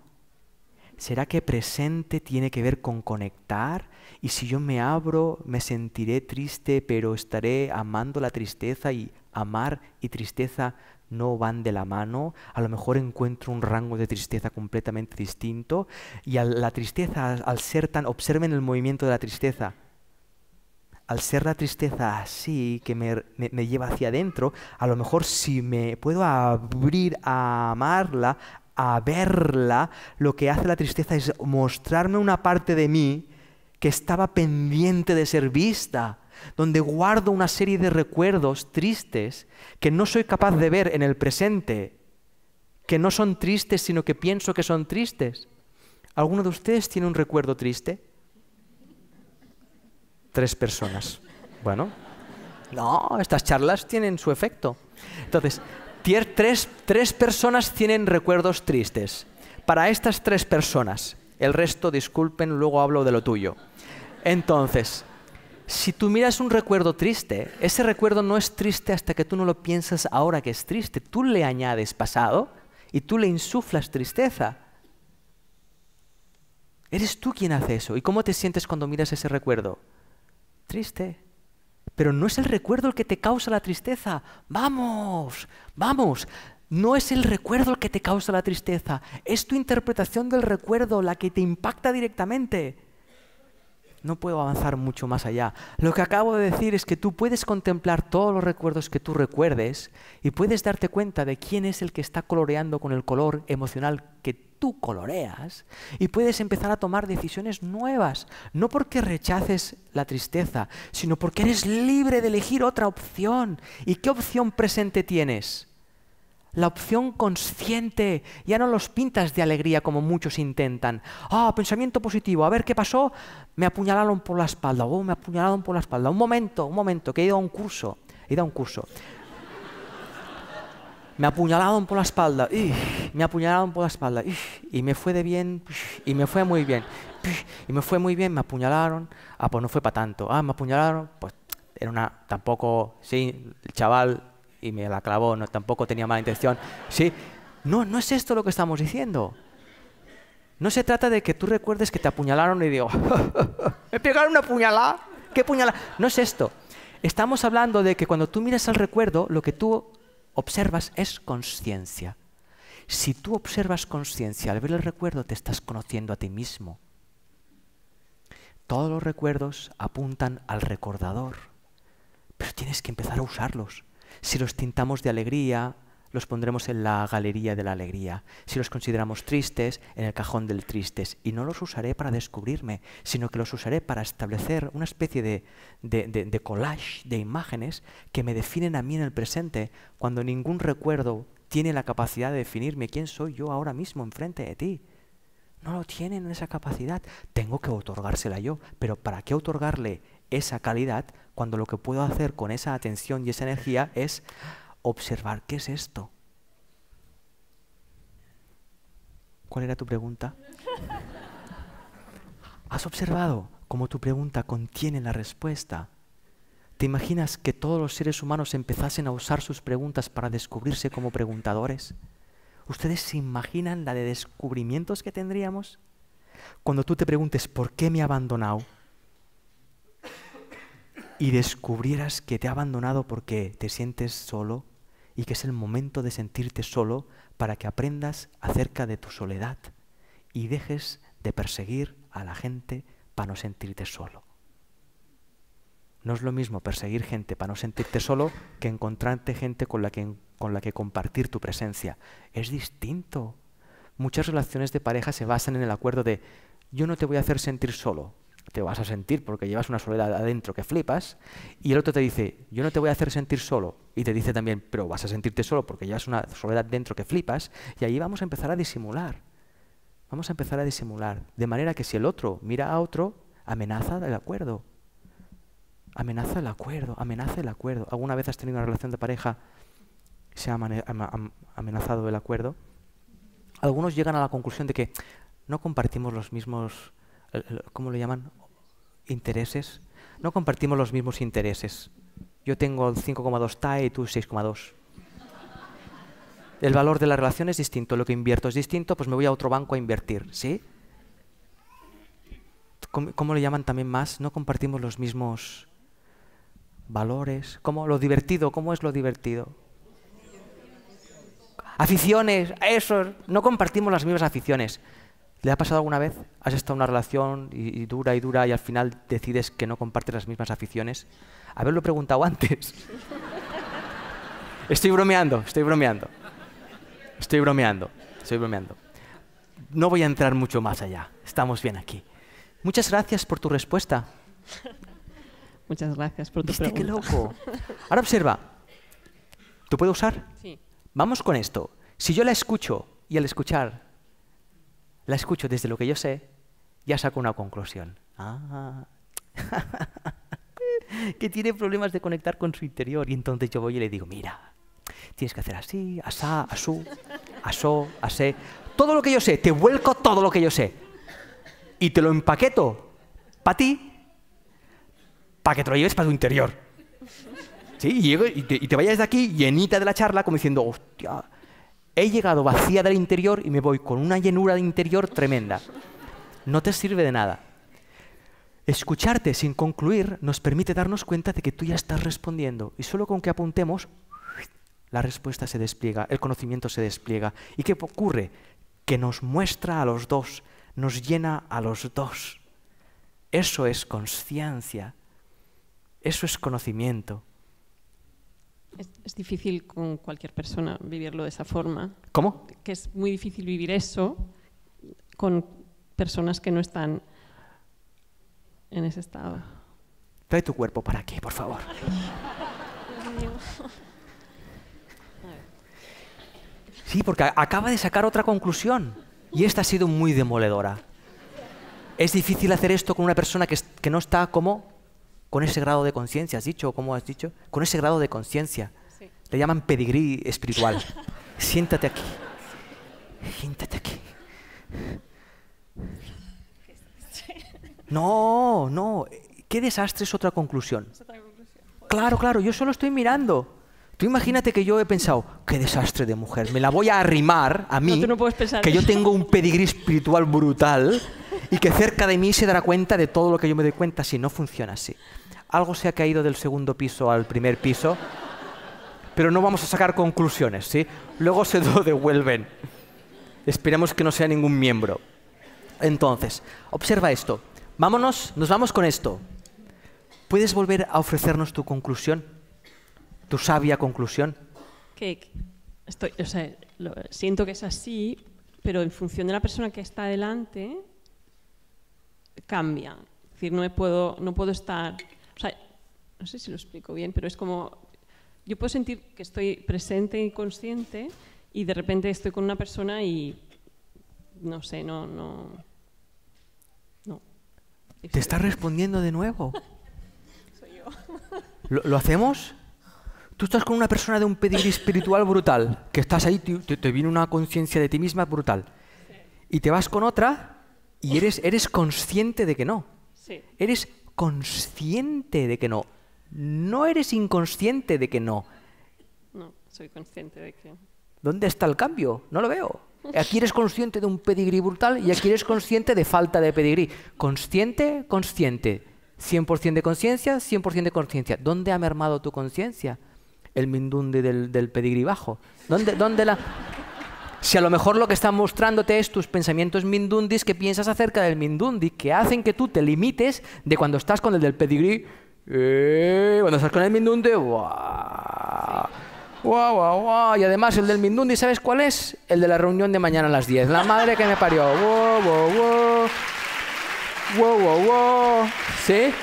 ¿Será que presente tiene que ver con conectar? Y si yo me abro, me sentiré triste, pero estaré amando la tristeza y amar y tristeza no van de la mano, a lo mejor encuentro un rango de tristeza completamente distinto y a la tristeza, al ser tan, observen el movimiento de la tristeza, al ser la tristeza así que me, lleva hacia adentro, a lo mejor si me puedo abrir a amarla, a verla, lo que hace la tristeza es mostrarme una parte de mí que estaba pendiente de ser vista, donde guardo una serie de recuerdos tristes que no soy capaz de ver en el presente, que no son tristes, sino que pienso que son tristes. ¿Alguno de ustedes tiene un recuerdo triste? Tres personas. Bueno, no, estas charlas tienen su efecto. Entonces, tres, personas tienen recuerdos tristes. Para estas tres personas, el resto, disculpen, luego hablo de lo tuyo. Entonces, si tú miras un recuerdo triste, ese recuerdo no es triste hasta que tú no lo piensas ahora que es triste. Tú le añades pasado y tú le insuflas tristeza. Eres tú quien hace eso. ¿Y cómo te sientes cuando miras ese recuerdo? Triste. Pero no es el recuerdo el que te causa la tristeza. Vamos, vamos. No es el recuerdo el que te causa la tristeza, es tu interpretación del recuerdo la que te impacta directamente no puedo avanzar mucho más allá. Lo que acabo de decir es que tú puedes contemplar todos los recuerdos que tú recuerdes y puedes darte cuenta de quién es el que está coloreando con el color emocional que tú coloreas y puedes empezar a tomar decisiones nuevas, no porque rechaces la tristeza, sino porque eres libre de elegir otra opción. ¿Y qué opción presente tienes? La opción consciente, ya no los pintas de alegría como muchos intentan. Ah, pensamiento positivo, a ver qué pasó, me apuñalaron por la espalda, oh, me apuñalaron por la espalda. Un momento, un momento, que he ido a un curso, he ido a un curso. Me apuñalaron por la espalda, y me apuñalaron por la espalda, y me fue de bien, y me fue muy bien, y me fue muy bien, me apuñalaron, ah, pues no fue para tanto, ah, me apuñalaron, pues era una, tampoco, sí, el chaval y me la clavó, no, tampoco tenía mala intención. Sí, no, no es esto lo que estamos diciendo. No se trata de que tú recuerdes que te apuñalaron y digo, me pegaron una puñalada, qué puñalada. No es esto. Estamos hablando de que cuando tú miras al recuerdo, lo que tú observas es conciencia. Si tú observas conciencia al ver el recuerdo, te estás conociendo a ti mismo. Todos los recuerdos apuntan al recordador, pero tienes que empezar a usarlos. Si los tintamos de alegría, los pondremos en la galería de la alegría. Si los consideramos tristes, en el cajón del tristes. Y no los usaré para descubrirme, sino que los usaré para establecer una especie de, de collage de imágenes que me definen a mí en el presente, cuando ningún recuerdo tiene la capacidad de definirme quién soy yo ahora mismo enfrente de ti. No lo tienen esa capacidad. Tengo que otorgársela yo. Pero ¿para qué otorgarle esa calidad cuando lo que puedo hacer con esa atención y esa energía es observar qué es esto. ¿Cuál era tu pregunta? ¿Has observado cómo tu pregunta contiene la respuesta? ¿Te imaginas que todos los seres humanos empezasen a usar sus preguntas para descubrirse como preguntadores? ¿Ustedes se imaginan la de descubrimientos que tendríamos? Cuando tú te preguntes, ¿por qué me he abandonado? y descubrieras que te ha abandonado porque te sientes solo y que es el momento de sentirte solo para que aprendas acerca de tu soledad y dejes de perseguir a la gente para no sentirte solo. No es lo mismo perseguir gente para no sentirte solo que encontrarte gente con la que, con la que compartir tu presencia. Es distinto. Muchas relaciones de pareja se basan en el acuerdo de yo no te voy a hacer sentir solo, te vas a sentir porque llevas una soledad adentro que flipas, y el otro te dice, yo no te voy a hacer sentir solo, y te dice también, pero vas a sentirte solo porque llevas una soledad dentro que flipas, y ahí vamos a empezar a disimular, vamos a empezar a disimular, de manera que si el otro mira a otro, amenaza el acuerdo, amenaza el acuerdo, amenaza el acuerdo. ¿Alguna vez has tenido una relación de pareja y se ha amenazado el acuerdo? Algunos llegan a la conclusión de que no compartimos los mismos ¿cómo lo llaman? intereses, no compartimos los mismos intereses. Yo tengo 5,2 TAE y tú 6,2. El valor de la relación es distinto, lo que invierto es distinto, pues me voy a otro banco a invertir, ¿sí? ¿Cómo, cómo lo llaman también más? No compartimos los mismos valores. ¿Cómo lo divertido? ¿Cómo es lo divertido? Aficiones, eso, no compartimos las mismas aficiones. ¿Le ha pasado alguna vez? ¿Has estado en una relación y, dura y dura y al final decides que no compartes las mismas aficiones? Haberlo preguntado antes. Estoy bromeando, estoy bromeando. Estoy bromeando, estoy bromeando. No voy a entrar mucho más allá. Estamos bien aquí. Muchas gracias por tu respuesta. Muchas gracias por tu ¿Viste pregunta. qué loco? Ahora observa. ¿Tú puedo usar? Sí. Vamos con esto. Si yo la escucho y al escuchar la escucho desde lo que yo sé, ya saco una conclusión. Ah. que tiene problemas de conectar con su interior. Y entonces yo voy y le digo, mira, tienes que hacer así, asá, asú, asó, asé. Todo lo que yo sé, te vuelco todo lo que yo sé. Y te lo empaqueto para ti, para que te lo lleves para tu interior. ¿Sí? Y, te, y te, vayas de aquí llenita de la charla como diciendo, hostia, he llegado vacía del interior y me voy con una llenura de interior tremenda. No te sirve de nada. Escucharte sin concluir nos permite darnos cuenta de que tú ya estás respondiendo y solo con que apuntemos, la respuesta se despliega, el conocimiento se despliega. ¿Y qué ocurre? Que nos muestra a los dos, nos llena a los dos. Eso es conciencia, eso es conocimiento. Es, difícil con cualquier persona vivirlo de esa forma. ¿Cómo? Que es muy difícil vivir eso con personas que no están en ese estado. Trae tu cuerpo para aquí, por favor. Sí, porque acaba de sacar otra conclusión y esta ha sido muy demoledora. Es difícil hacer esto con una persona que no está como con ese grado de conciencia, ¿has dicho? ¿Cómo has dicho? Con ese grado de conciencia. Te Le llaman pedigrí espiritual. Siéntate aquí. Siéntate aquí. No, no. Qué desastre es otra conclusión. Claro, claro, yo solo estoy mirando. Tú imagínate que yo he pensado, qué desastre de mujer, me la voy a arrimar a mí, no, que yo tengo un pedigrí espiritual brutal y que cerca de mí se dará cuenta de todo lo que yo me doy cuenta si no funciona así algo se ha caído del segundo piso al primer piso, pero no vamos a sacar conclusiones, ¿sí? Luego se lo devuelven. Esperemos que no sea ningún miembro. Entonces, observa esto. Vámonos, nos vamos con esto. ¿Puedes volver a ofrecernos tu conclusión? ¿Tu sabia conclusión? Que estoy, o sea, siento que es así, pero en función de la persona que está delante, cambia. Es decir, no, puedo, no puedo estar no sé si lo explico bien, pero es como, yo puedo sentir que estoy presente y consciente y de repente estoy con una persona y no sé, no, no, Te estás respondiendo de nuevo. Soy yo. ¿Lo, hacemos? Tú estás con una persona de un pedigrí espiritual brutal, que estás ahí, te, viene una conciencia de ti misma brutal. Y te vas con otra y eres, eres consciente de que no. Eres consciente de que no. No eres inconsciente de que no. No, soy consciente de que... ¿Dónde está el cambio? No lo veo. Aquí eres consciente de un pedigrí brutal y aquí eres consciente de falta de pedigrí. Consciente, consciente. 100% de conciencia, 100% de conciencia. ¿Dónde ha mermado tu conciencia? El mindundi del, del pedigrí bajo. ¿Dónde, dónde la... Si a lo mejor lo que están mostrándote es tus pensamientos mindundis que piensas acerca del mindundi, que hacen que tú te limites de cuando estás con el del pedigrí eh, bueno, estás con el Mindundi. ¡Guau! Y además el del Mindundi, ¿sabes cuál es? El de la reunión de mañana a las 10. La madre que me parió. ¡Wow, wow, wow! ¡Wow, wow, sí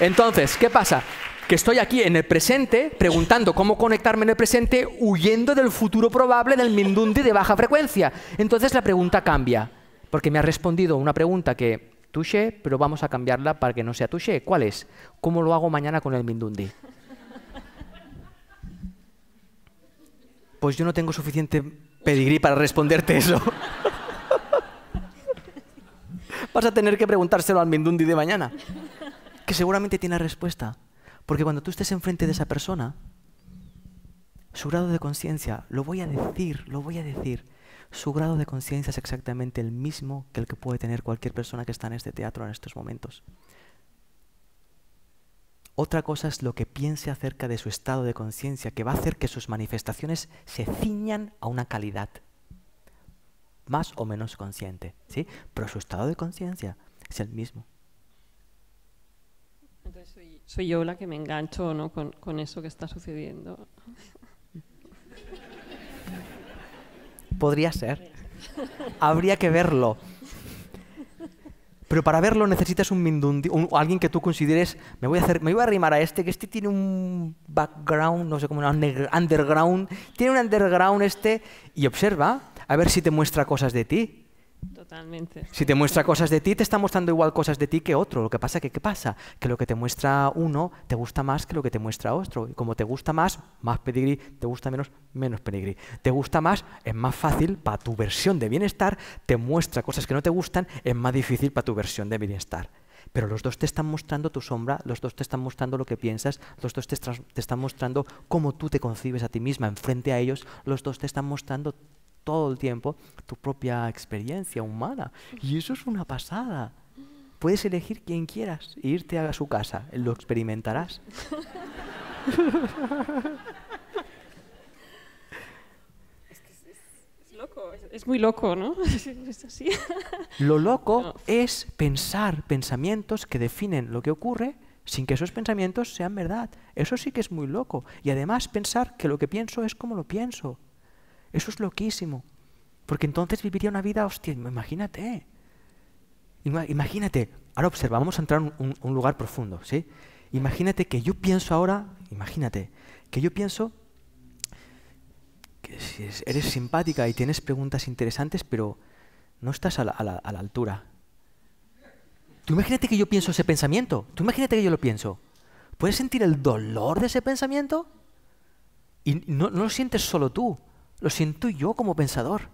Entonces, ¿qué pasa? Que estoy aquí en el presente preguntando cómo conectarme en el presente huyendo del futuro probable del Mindundi de baja frecuencia. Entonces la pregunta cambia, porque me ha respondido una pregunta que touché, pero vamos a cambiarla para que no sea touché. ¿Cuál es? ¿Cómo lo hago mañana con el Mindundi? Pues yo no tengo suficiente pedigrí para responderte eso. Vas a tener que preguntárselo al Mindundi de mañana, que seguramente tiene respuesta. Porque cuando tú estés enfrente de esa persona, su grado de conciencia, lo voy a decir, lo voy a decir, su grado de conciencia es exactamente el mismo que el que puede tener cualquier persona que está en este teatro en estos momentos. Otra cosa es lo que piense acerca de su estado de conciencia, que va a hacer que sus manifestaciones se ciñan a una calidad, más o menos consciente, ¿sí? Pero su estado de conciencia es el mismo. Entonces soy, yo la que me engancho ¿no? con eso que está sucediendo. Podría ser. Habría que verlo. Pero para verlo necesitas un mindundi, alguien que tú consideres, me voy a hacer, me voy a arrimar a este, que este tiene un background, no sé cómo, un underground, tiene un underground este, y observa a ver si te muestra cosas de ti. Totalmente. Si te muestra cosas de ti, te está mostrando igual cosas de ti que otro. Lo que pasa que, ¿qué pasa? Que lo que te muestra uno te gusta más que lo que te muestra otro. Y como te gusta más, más pedigrí, te gusta menos, menos pedigrí. Te gusta más, es más fácil para tu versión de bienestar, te muestra cosas que no te gustan, es más difícil para tu versión de bienestar. Pero los dos te están mostrando tu sombra, los dos te están mostrando lo que piensas, los dos te, te están mostrando cómo tú te concibes a ti misma enfrente a ellos, los dos te están mostrando todo el tiempo tu propia experiencia humana. Y eso es una pasada. Puedes elegir quien quieras e irte a su casa, lo experimentarás. Es, muy loco, ¿no? Lo loco es pensar pensamientos que definen lo que ocurre sin que esos pensamientos sean verdad. Eso sí que es muy loco. Y además pensar que lo que pienso es como lo pienso. Eso es loquísimo. Porque entonces viviría una vida, hostia, imagínate. Imagínate, ahora observa, vamos a entrar en un, lugar profundo, ¿sí? Imagínate que yo pienso ahora, imagínate, que yo pienso que si eres simpática y tienes preguntas interesantes, pero no estás a la, altura. Tú imagínate que yo pienso ese pensamiento, tú imagínate que yo lo pienso. ¿Puedes sentir el dolor de ese pensamiento? Y no lo sientes solo tú, lo siento yo como pensador.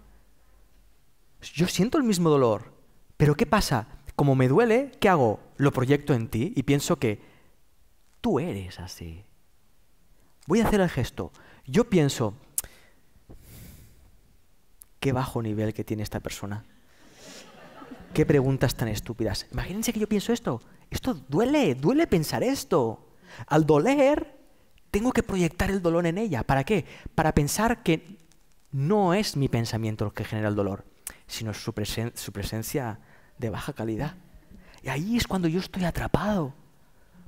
Yo siento el mismo dolor, pero ¿qué pasa? Como me duele, ¿qué hago? Lo proyecto en ti y pienso que tú eres así. Voy a hacer el gesto. Yo pienso, qué bajo nivel que tiene esta persona. Qué preguntas tan estúpidas. Imagínense que yo pienso esto. Esto duele, duele pensar esto. Al doler, tengo que proyectar el dolor en ella. ¿Para qué? Para pensar que no es mi pensamiento lo que genera el dolor, sino su, su presencia de baja calidad. Y ahí es cuando yo estoy atrapado.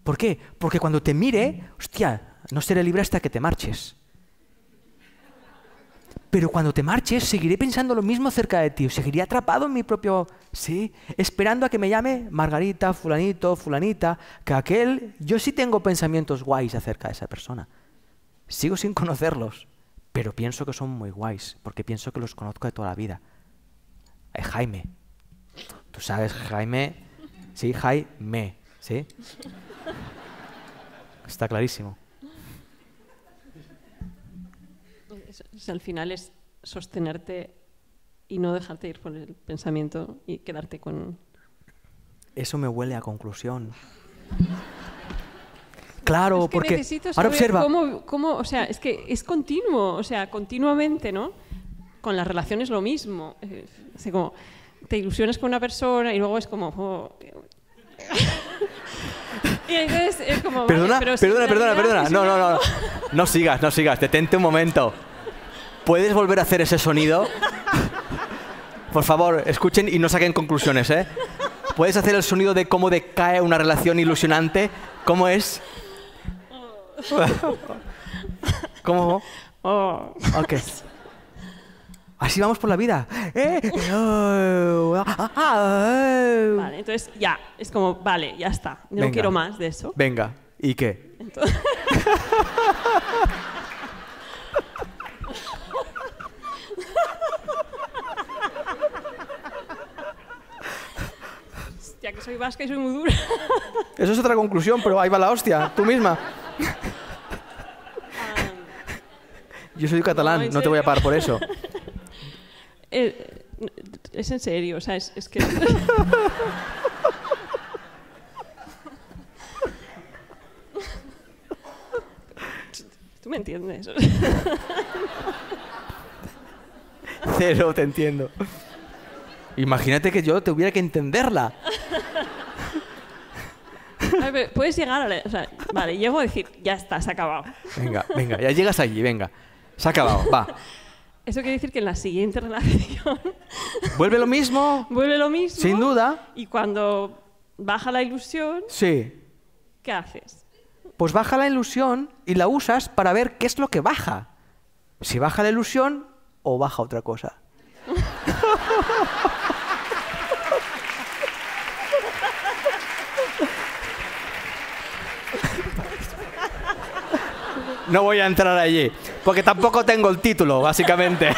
¿Por qué? Porque cuando te mire, hostia, no seré libre hasta que te marches. Pero cuando te marches, seguiré pensando lo mismo acerca de ti, seguiré atrapado en mi propio sí, esperando a que me llame Margarita, fulanito, fulanita, que aquel, yo sí tengo pensamientos guays acerca de esa persona. Sigo sin conocerlos pero pienso que son muy guays, porque pienso que los conozco de toda la vida. Eh, Jaime. Tú sabes, Jaime. Sí, Jaime. ¿Sí? Está clarísimo. al final es sostenerte y no dejarte ir por el pensamiento y quedarte con... Eso me huele a conclusión. Claro, porque ahora observa. Cómo, cómo, o sea, es que es continuo, o sea, continuamente, ¿no? Con las relaciones lo mismo. O eh, como te ilusionas con una persona y luego es como. Oh, y entonces es como. Perdona, perdona, perdona, perdona. No, no, no. No sigas, no sigas. Detente un momento. ¿Puedes volver a hacer ese sonido? Por favor, escuchen y no saquen conclusiones, ¿eh? ¿Puedes hacer el sonido de cómo decae una relación ilusionante? ¿Cómo es? ¿Cómo? Oh. Ok. Así vamos por la vida. Eh, oh, ah, ah, ah, oh. Vale, entonces ya, es como, vale, ya está. No quiero más de eso. Venga, ¿y qué? Ya que soy vasca y soy muy dura. Eso es otra conclusión, pero ahí va la hostia, tú misma. Yo soy catalán, no, te voy a parar por eso. Eh, es en serio, o sea, es, que... Tú me entiendes. Cero, te entiendo. Imagínate que yo te hubiera que entenderla puedes llegar a vale, llego a decir, ya está, se ha acabado. Venga, venga, ya llegas allí, venga. Se ha acabado, va. Eso quiere decir que en la siguiente relación... Vuelve lo mismo. Vuelve lo mismo. Sin duda. Y cuando baja la ilusión... Sí. ¿Qué haces? Pues baja la ilusión y la usas para ver qué es lo que baja. Si baja la ilusión o baja otra cosa. No voy a entrar allí. Porque tampoco tengo el título, básicamente.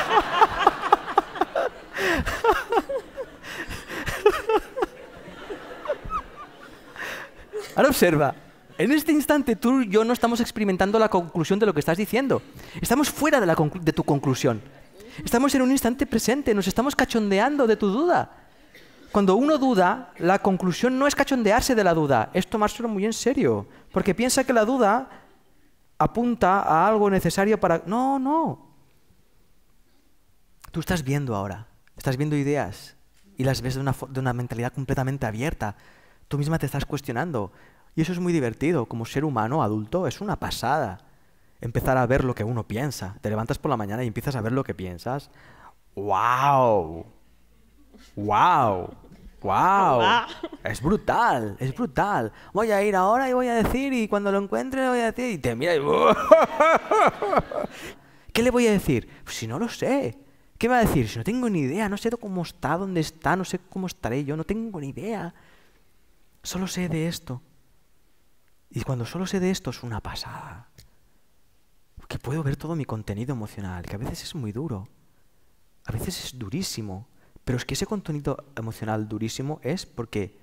Ahora observa. En este instante tú y yo no estamos experimentando la conclusión de lo que estás diciendo. Estamos fuera de, tu conclusión. Estamos en un instante presente, nos estamos cachondeando de tu duda. Cuando uno duda, la conclusión no es cachondearse de la duda, es tomárselo muy en serio, porque piensa que la duda apunta a algo necesario para... No, no. Tú estás viendo ahora, estás viendo ideas y las ves de una, de una mentalidad completamente abierta. Tú misma te estás cuestionando. Y eso es muy divertido. Como ser humano adulto es una pasada. Empezar a ver lo que uno piensa. Te levantas por la mañana y empiezas a ver lo que piensas. ¡Wow! ¡Wow! Wow, Es brutal, es brutal. Voy a ir ahora y voy a decir, y cuando lo encuentre le voy a decir, y te mira y... ¿Qué le voy a decir? Pues si no lo sé. ¿Qué me va a decir? Si no tengo ni idea, no sé cómo está, dónde está, no sé cómo estaré yo, no tengo ni idea. Solo sé de esto. Y cuando solo sé de esto es una pasada. Que puedo ver todo mi contenido emocional, que a veces es muy duro. A veces es durísimo, pero es que ese contenido emocional durísimo es porque,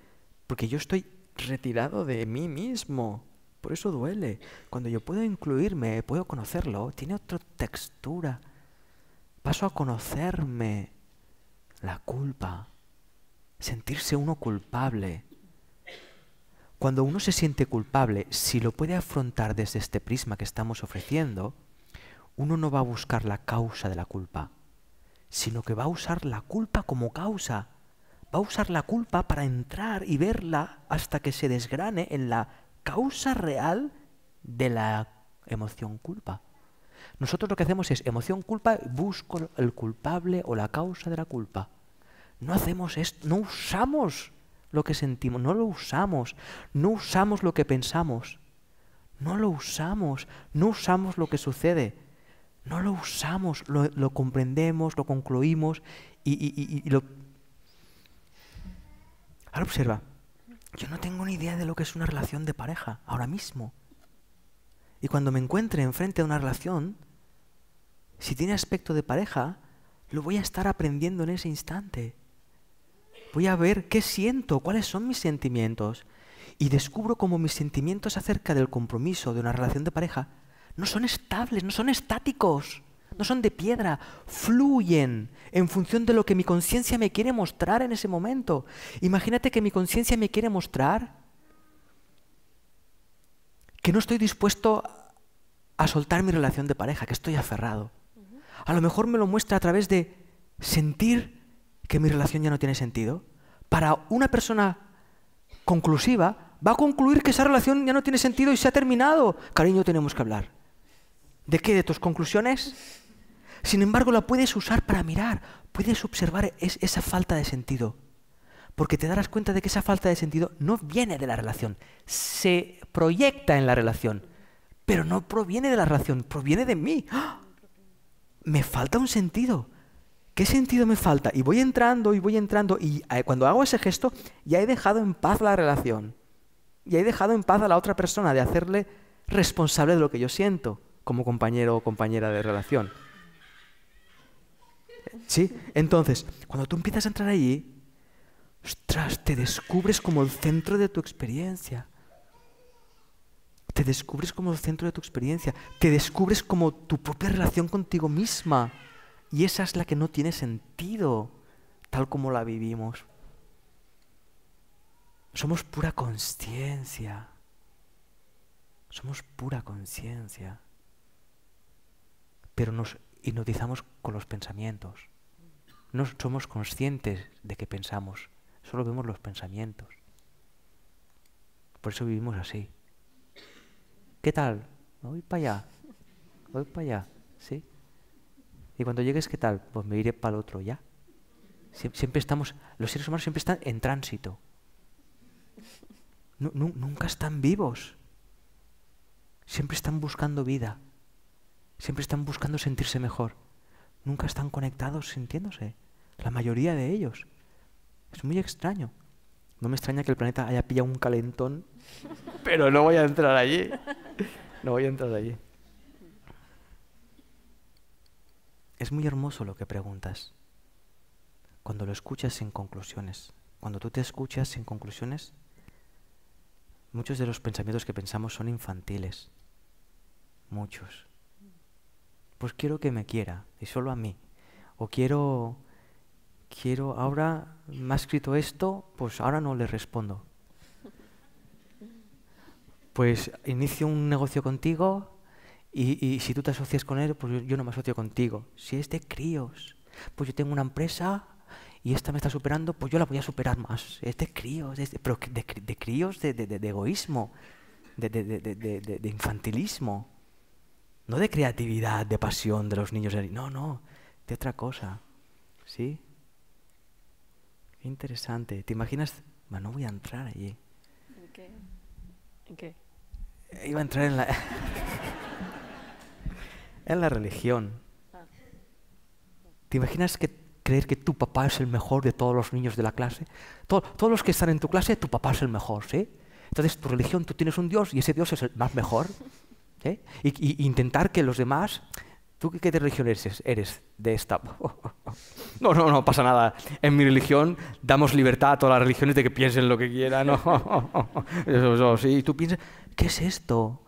porque yo estoy retirado de mí mismo. Por eso duele. Cuando yo puedo incluirme, puedo conocerlo, tiene otra textura. Paso a conocerme. La culpa. Sentirse uno culpable. Cuando uno se siente culpable, si lo puede afrontar desde este prisma que estamos ofreciendo, uno no va a buscar la causa de la culpa, sino que va a usar la culpa como causa. Va a usar la culpa para entrar y verla hasta que se desgrane en la causa real de la emoción culpa. Nosotros lo que hacemos es emoción culpa, busco el culpable o la causa de la culpa. No hacemos esto, no usamos lo que sentimos, no lo usamos, no usamos lo que pensamos, no lo usamos, no usamos lo que sucede no lo usamos, lo, comprendemos, lo concluimos y, y, lo... Ahora observa, yo no tengo ni idea de lo que es una relación de pareja ahora mismo. Y cuando me encuentre enfrente de una relación, si tiene aspecto de pareja, lo voy a estar aprendiendo en ese instante. Voy a ver qué siento, cuáles son mis sentimientos. Y descubro cómo mis sentimientos acerca del compromiso de una relación de pareja no son estables, no son estáticos, no son de piedra, fluyen en función de lo que mi conciencia me quiere mostrar en ese momento. Imagínate que mi conciencia me quiere mostrar que no estoy dispuesto a soltar mi relación de pareja, que estoy aferrado. A lo mejor me lo muestra a través de sentir que mi relación ya no tiene sentido. Para una persona conclusiva, va a concluir que esa relación ya no tiene sentido y se ha terminado. Cariño, tenemos que hablar. ¿De qué? ¿De tus conclusiones? Sin embargo, la puedes usar para mirar, puedes observar esa falta de sentido. Porque te darás cuenta de que esa falta de sentido no viene de la relación, se proyecta en la relación, pero no proviene de la relación, proviene de mí. ¡Ah! Me falta un sentido. ¿Qué sentido me falta? Y voy entrando y voy entrando y eh, cuando hago ese gesto ya he dejado en paz la relación. y he dejado en paz a la otra persona de hacerle responsable de lo que yo siento como compañero o compañera de relación. ¿Sí? Entonces, cuando tú empiezas a entrar allí, ostras, te descubres como el centro de tu experiencia. Te descubres como el centro de tu experiencia. Te descubres como tu propia relación contigo misma. Y esa es la que no tiene sentido, tal como la vivimos. Somos pura conciencia. Somos pura conciencia pero nos hipnotizamos con los pensamientos. No somos conscientes de que pensamos, solo vemos los pensamientos. Por eso vivimos así. ¿Qué tal? Voy para allá, voy para allá, ¿sí? Y cuando llegues, ¿qué tal? Pues me iré para el otro ya. siempre estamos, los seres humanos siempre están en tránsito. nunca están vivos. Siempre están buscando vida. Siempre están buscando sentirse mejor. Nunca están conectados sintiéndose. La mayoría de ellos. Es muy extraño. No me extraña que el planeta haya pillado un calentón, pero no voy a entrar allí. No voy a entrar allí. Es muy hermoso lo que preguntas. Cuando lo escuchas sin conclusiones. Cuando tú te escuchas sin conclusiones, muchos de los pensamientos que pensamos son infantiles. Muchos pues quiero que me quiera, y solo a mí. O quiero, quiero, ahora me ha escrito esto, pues ahora no le respondo. Pues inicio un negocio contigo y, si tú te asocias con él, pues yo no me asocio contigo. Si es de críos, pues yo tengo una empresa y esta me está superando, pues yo la voy a superar más. Es de críos, de, pero de críos de, egoísmo, de, infantilismo. No de creatividad, de pasión de los niños. No, no, de otra cosa. ¿Sí? Qué interesante. ¿Te imaginas? Bueno, no voy a entrar allí. ¿En qué? ¿En qué? Eh, iba a entrar en la... en la religión. Ah. ¿Te imaginas que creer que tu papá es el mejor de todos los niños de la clase? todos los que están en tu clase, tu papá es el mejor, ¿sí? Entonces, tu religión, tú tienes un Dios y ese Dios es el más mejor. Y, intentar que los demás... ¿Tú qué, religión eres? eres? De esta. no, no, no pasa nada. En mi religión damos libertad a todas las religiones de que piensen lo que quieran. No. Eso, eso, sí. Tú piensas, ¿qué es esto?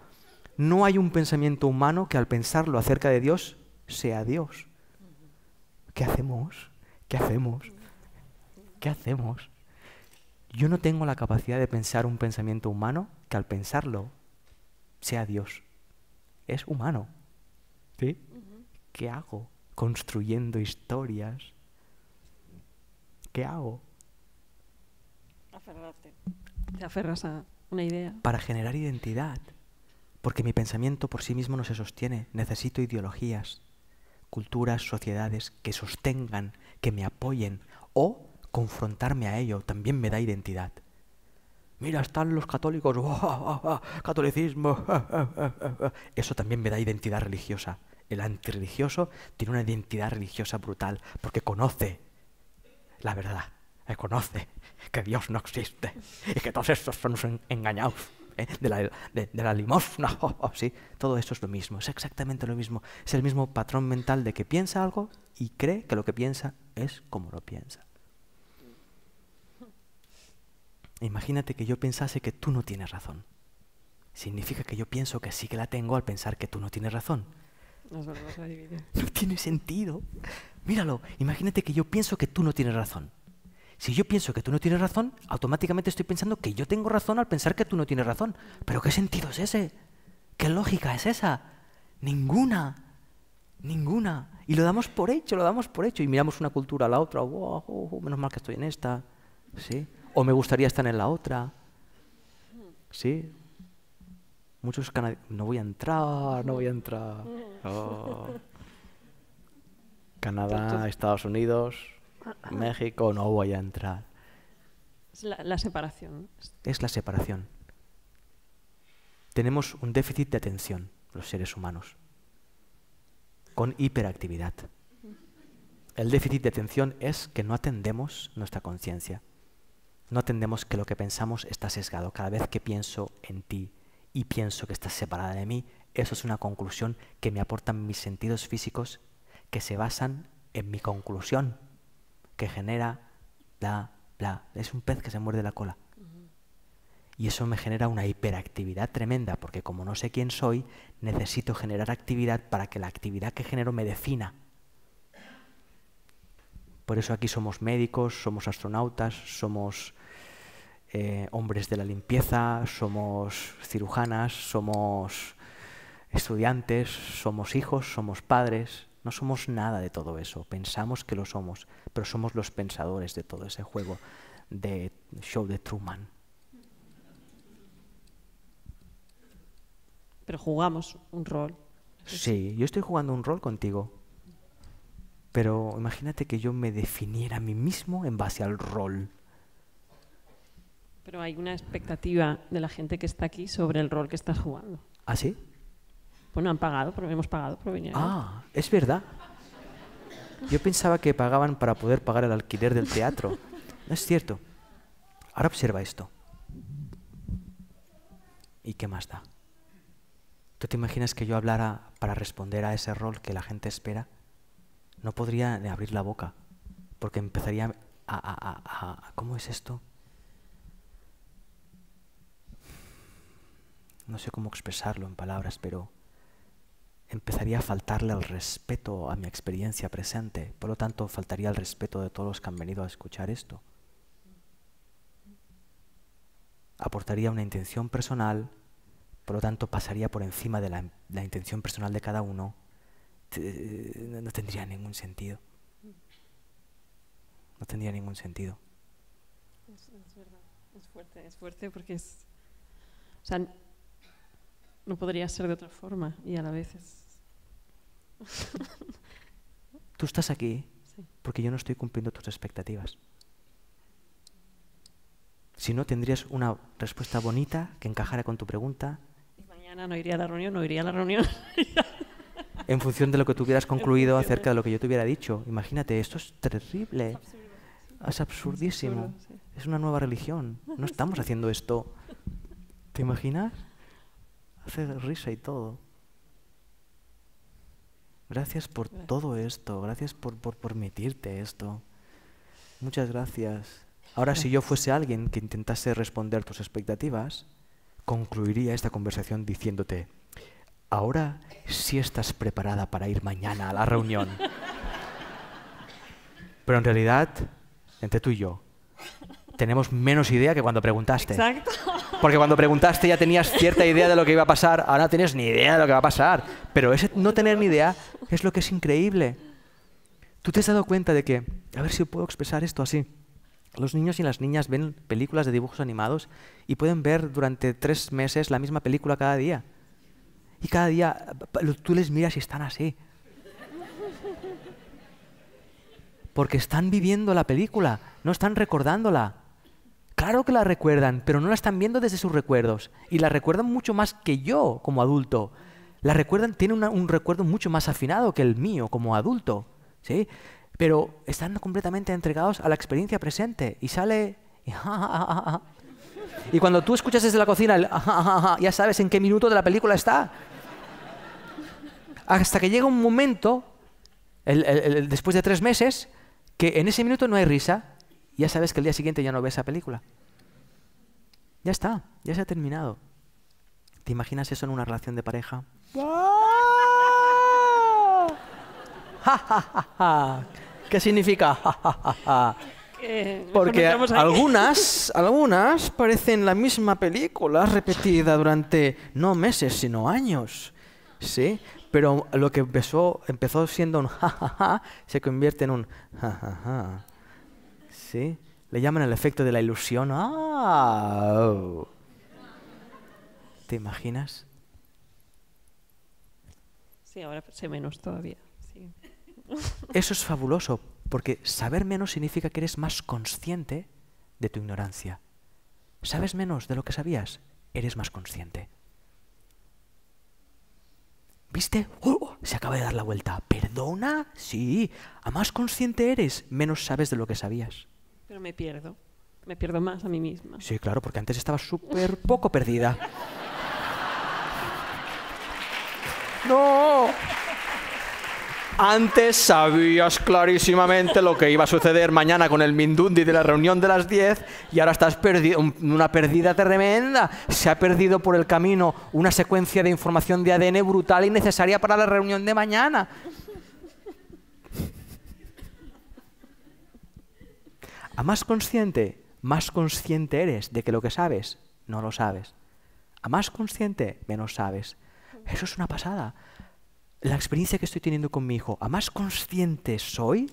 No hay un pensamiento humano que al pensarlo acerca de Dios sea Dios. ¿Qué hacemos? ¿Qué hacemos? ¿Qué hacemos? Yo no tengo la capacidad de pensar un pensamiento humano que al pensarlo sea Dios es humano. ¿Sí? ¿Qué hago? Construyendo historias. ¿Qué hago? Aferrarte. Te aferras a una idea. Para generar identidad. Porque mi pensamiento por sí mismo no se sostiene. Necesito ideologías, culturas, sociedades que sostengan, que me apoyen o confrontarme a ello también me da identidad. Mira, están los católicos, catolicismo. Eso también me da identidad religiosa. El antirreligioso tiene una identidad religiosa brutal porque conoce la verdad, eh, conoce que Dios no existe y que todos estos son engañados. Eh, de, la, limosna, sí, todo eso es lo mismo, es exactamente lo mismo, es el mismo patrón mental de que piensa algo y cree que lo que piensa es como lo piensa. Imagínate que yo pensase que tú no tienes razón. Significa que yo pienso que sí que la tengo al pensar que tú no tienes razón. No tiene sentido. Míralo, imagínate que yo pienso que tú no tienes razón. Si yo pienso que tú no tienes razón, automáticamente estoy pensando que yo tengo razón al pensar que tú no tienes razón. Pero ¿qué sentido es ese? ¿Qué lógica es esa? Ninguna. Ninguna. Y lo damos por hecho, lo damos por hecho. Y miramos una cultura a la otra. wow, menos mal que estoy en esta. ¿Sí? o me gustaría estar en la otra. ¿Sí? Muchos canadienses, no voy a entrar, no voy a entrar. Oh. Canadá, Estados Unidos, México, no voy a entrar. Es la, separación. Es la separación. Tenemos un déficit de atención, los seres humanos, con hiperactividad. El déficit de atención es que no atendemos nuestra conciencia no atendemos que lo que pensamos está sesgado. Cada vez que pienso en ti y pienso que estás separada de mí, eso es una conclusión que me aportan mis sentidos físicos que se basan en mi conclusión, que genera bla, bla. Es un pez que se muerde la cola. Y eso me genera una hiperactividad tremenda, porque como no sé quién soy, necesito generar actividad para que la actividad que genero me defina por eso aquí somos médicos, somos astronautas, somos eh, hombres de la limpieza, somos cirujanas, somos estudiantes, somos hijos, somos padres. No somos nada de todo eso. Pensamos que lo somos, pero somos los pensadores de todo ese juego de show de Truman. Pero jugamos un rol. Sí, yo estoy jugando un rol contigo. Pero imagínate que yo me definiera a mí mismo en base al rol. Pero hay una expectativa de la gente que está aquí sobre el rol que estás jugando. ¿Ah, sí? Bueno, han pagado, pero hemos pagado por venir. Ah, es verdad. Yo pensaba que pagaban para poder pagar el alquiler del teatro. No es cierto. Ahora observa esto. ¿Y qué más da? ¿Tú te imaginas que yo hablara para responder a ese rol que la gente espera? no podría abrir la boca, porque empezaría a, ¿Cómo es esto? No sé cómo expresarlo en palabras, pero empezaría a faltarle el respeto a mi experiencia presente, por lo tanto faltaría el respeto de todos los que han venido a escuchar esto. Aportaría una intención personal, por lo tanto pasaría por encima de la intención personal de cada uno este, no tendría ningún sentido. No tendría ningún sentido. Es, verdad, es fuerte, es fuerte porque es... O sea, no podría ser de otra forma y a la vez es... Tú estás aquí porque yo no estoy cumpliendo tus expectativas. Si no, tendrías una respuesta bonita que encajara con tu pregunta. Y mañana no iría a la reunión, no iría a la reunión. en función de lo que tú hubieras concluido acerca de lo que yo te hubiera dicho. Imagínate, esto es terrible. Es absurdísimo. Es una nueva religión. No estamos haciendo esto. ¿Te imaginas? Hace risa y todo. Gracias por todo esto. Gracias por, por permitirte esto. Muchas gracias. Ahora, si yo fuese alguien que intentase responder tus expectativas, concluiría esta conversación diciéndote, ahora sí estás preparada para ir mañana a la reunión. Pero en realidad, entre tú y yo, tenemos menos idea que cuando preguntaste. Exacto. Porque cuando preguntaste ya tenías cierta idea de lo que iba a pasar, ahora no tienes ni idea de lo que va a pasar. Pero no tener ni idea es lo que es increíble. Tú te has dado cuenta de que, a ver si puedo expresar esto así. Los niños y las niñas ven películas de dibujos animados y pueden ver durante tres meses la misma película cada día. Y cada día tú les miras y están así. Porque están viviendo la película, no están recordándola. Claro que la recuerdan, pero no la están viendo desde sus recuerdos. Y la recuerdan mucho más que yo como adulto. La recuerdan, tiene un recuerdo mucho más afinado que el mío como adulto. ¿sí? Pero están completamente entregados a la experiencia presente. Y sale... Y, cuando tú escuchas desde la cocina ya sabes en qué minuto de la película está hasta que llega un momento, después de tres meses, que en ese minuto no hay risa, ya sabes que el día siguiente ya no ves esa película. Ya está, ya se ha terminado. ¿Te imaginas eso en una relación de pareja? ¡Ah! ¿Qué significa? Porque algunas, algunas parecen la misma película repetida durante no meses, sino años. ¿Sí? Pero lo que empezó, empezó siendo un ja, ja, ja, se convierte en un ja, Ja, ¿Sí? Le llaman el efecto de la ilusión. ¡Ah! ¿Te imaginas? Sí, ahora sé menos todavía. Eso es fabuloso, porque saber menos significa que eres más consciente de tu ignorancia. Sabes menos de lo que sabías, eres más consciente. ¿Viste? ¡Oh! Se acaba de dar la vuelta. ¿Perdona? Sí. A más consciente eres, menos sabes de lo que sabías. Pero me pierdo. Me pierdo más a mí misma. Sí, claro, porque antes estaba súper poco perdida. ¡No! Antes sabías clarísimamente lo que iba a suceder mañana con el Mindundi de la reunión de las 10 y ahora estás perdido, una pérdida tremenda. Se ha perdido por el camino una secuencia de información de ADN brutal y necesaria para la reunión de mañana. A más consciente, más consciente eres de que lo que sabes, no lo sabes. A más consciente, menos sabes. Eso es una pasada la experiencia que estoy teniendo con mi hijo, a más consciente soy,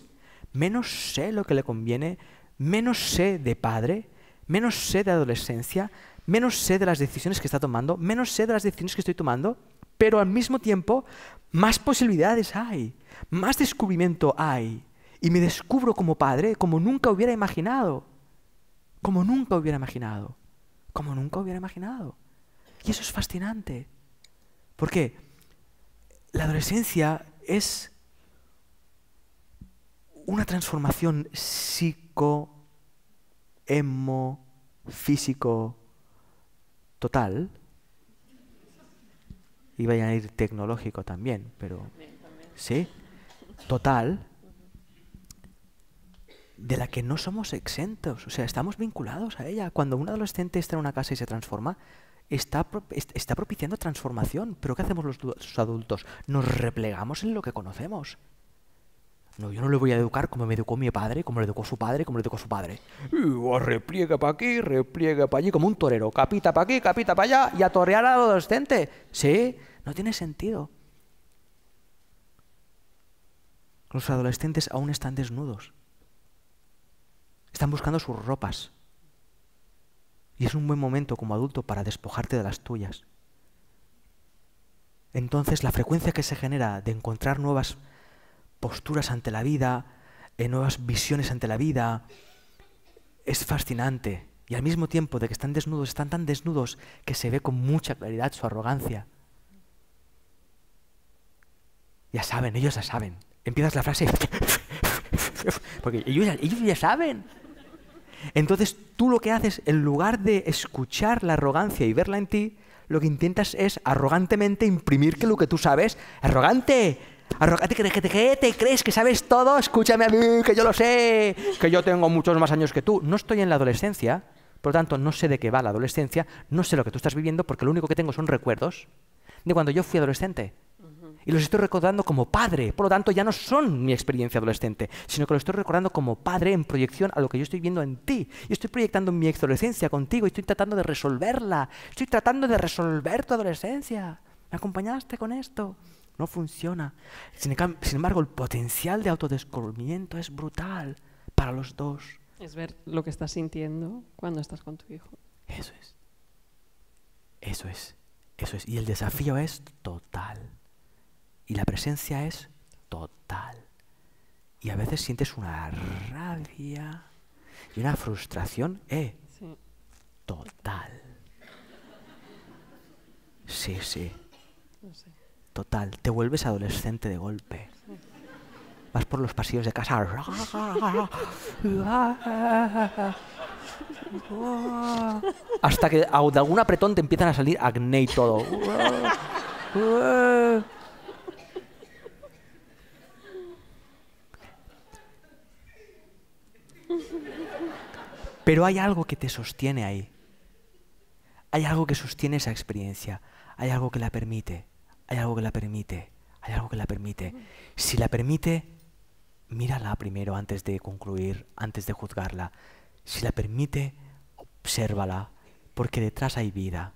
menos sé lo que le conviene, menos sé de padre, menos sé de adolescencia, menos sé de las decisiones que está tomando, menos sé de las decisiones que estoy tomando, pero al mismo tiempo más posibilidades hay, más descubrimiento hay. Y me descubro como padre como nunca hubiera imaginado, como nunca hubiera imaginado, como nunca hubiera imaginado. Y eso es fascinante. ¿Por qué? la adolescencia es una transformación psico, emo, físico, total. Iba a ir tecnológico también, pero... Sí, total, de la que no somos exentos. O sea, estamos vinculados a ella. Cuando un adolescente está en una casa y se transforma, está, está propiciando transformación. Pero ¿qué hacemos los, adultos? Nos replegamos en lo que conocemos. No, yo no le voy a educar como me educó mi padre, como le educó su padre, como le educó su padre. Y uh, repliega para aquí, repliega para allí, como un torero. Capita para aquí, capita para allá y a torear al adolescente. Sí, no tiene sentido. Los adolescentes aún están desnudos. Están buscando sus ropas. Y es un buen momento como adulto para despojarte de las tuyas. Entonces la frecuencia que se genera de encontrar nuevas posturas ante la vida, eh, nuevas visiones ante la vida, es fascinante. Y al mismo tiempo de que están desnudos, están tan desnudos que se ve con mucha claridad su arrogancia. Ya saben, ellos ya saben. Empiezas la frase. Porque ellos ya saben. Entonces tú lo que haces, en lugar de escuchar la arrogancia y verla en ti, lo que intentas es arrogantemente imprimir que lo que tú sabes, arrogante, arrogante, que que te crees que sabes todo, escúchame a mí, que yo lo sé, que yo tengo muchos más años que tú. No estoy en la adolescencia, por lo tanto no sé de qué va la adolescencia, no sé lo que tú estás viviendo, porque lo único que tengo son recuerdos de cuando yo fui adolescente. Y los estoy recordando como padre. Por lo tanto, ya no son mi experiencia adolescente, sino que los estoy recordando como padre en proyección a lo que yo estoy viendo en ti. Y estoy proyectando mi adolescencia contigo y estoy tratando de resolverla. Estoy tratando de resolver tu adolescencia. ¿Me acompañaste con esto? No funciona. Sin, embargo, el potencial de autodescubrimiento es brutal para los dos. Es ver lo que estás sintiendo cuando estás con tu hijo. Eso es. Eso es. Eso es. Y el desafío es total. Y la presencia es total. Y a veces sientes una rabia y una frustración, eh, total. Sí, sí. Total, te vuelves adolescente de golpe. Vas por los pasillos de casa. Hasta que de algún apretón te empiezan a salir acné y todo. Pero hay algo que te sostiene ahí. Hay algo que sostiene esa experiencia. Hay algo que la permite. Hay algo que la permite. Hay algo que la permite. Si la permite, mírala primero antes de concluir, antes de juzgarla. Si la permite, obsérvala, porque detrás hay vida.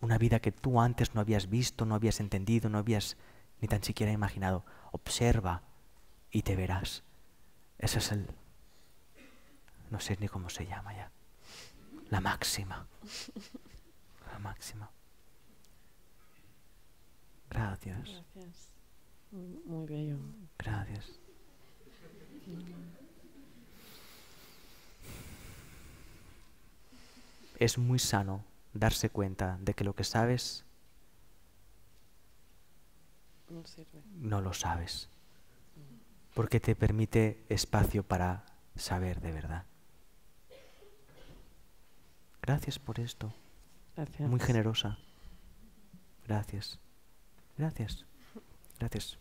Una vida que tú antes no habías visto, no habías entendido, no habías ni tan siquiera imaginado. Observa y te verás. Ese es el no sé ni cómo se llama ya. La máxima. La máxima. Gracias. Gracias. Muy, bello. Gracias. Es muy sano darse cuenta de que lo que sabes no lo sabes, porque te permite espacio para saber de verdad. Gracias por esto. Muy generosa. Gracias. Gracias. Gracias.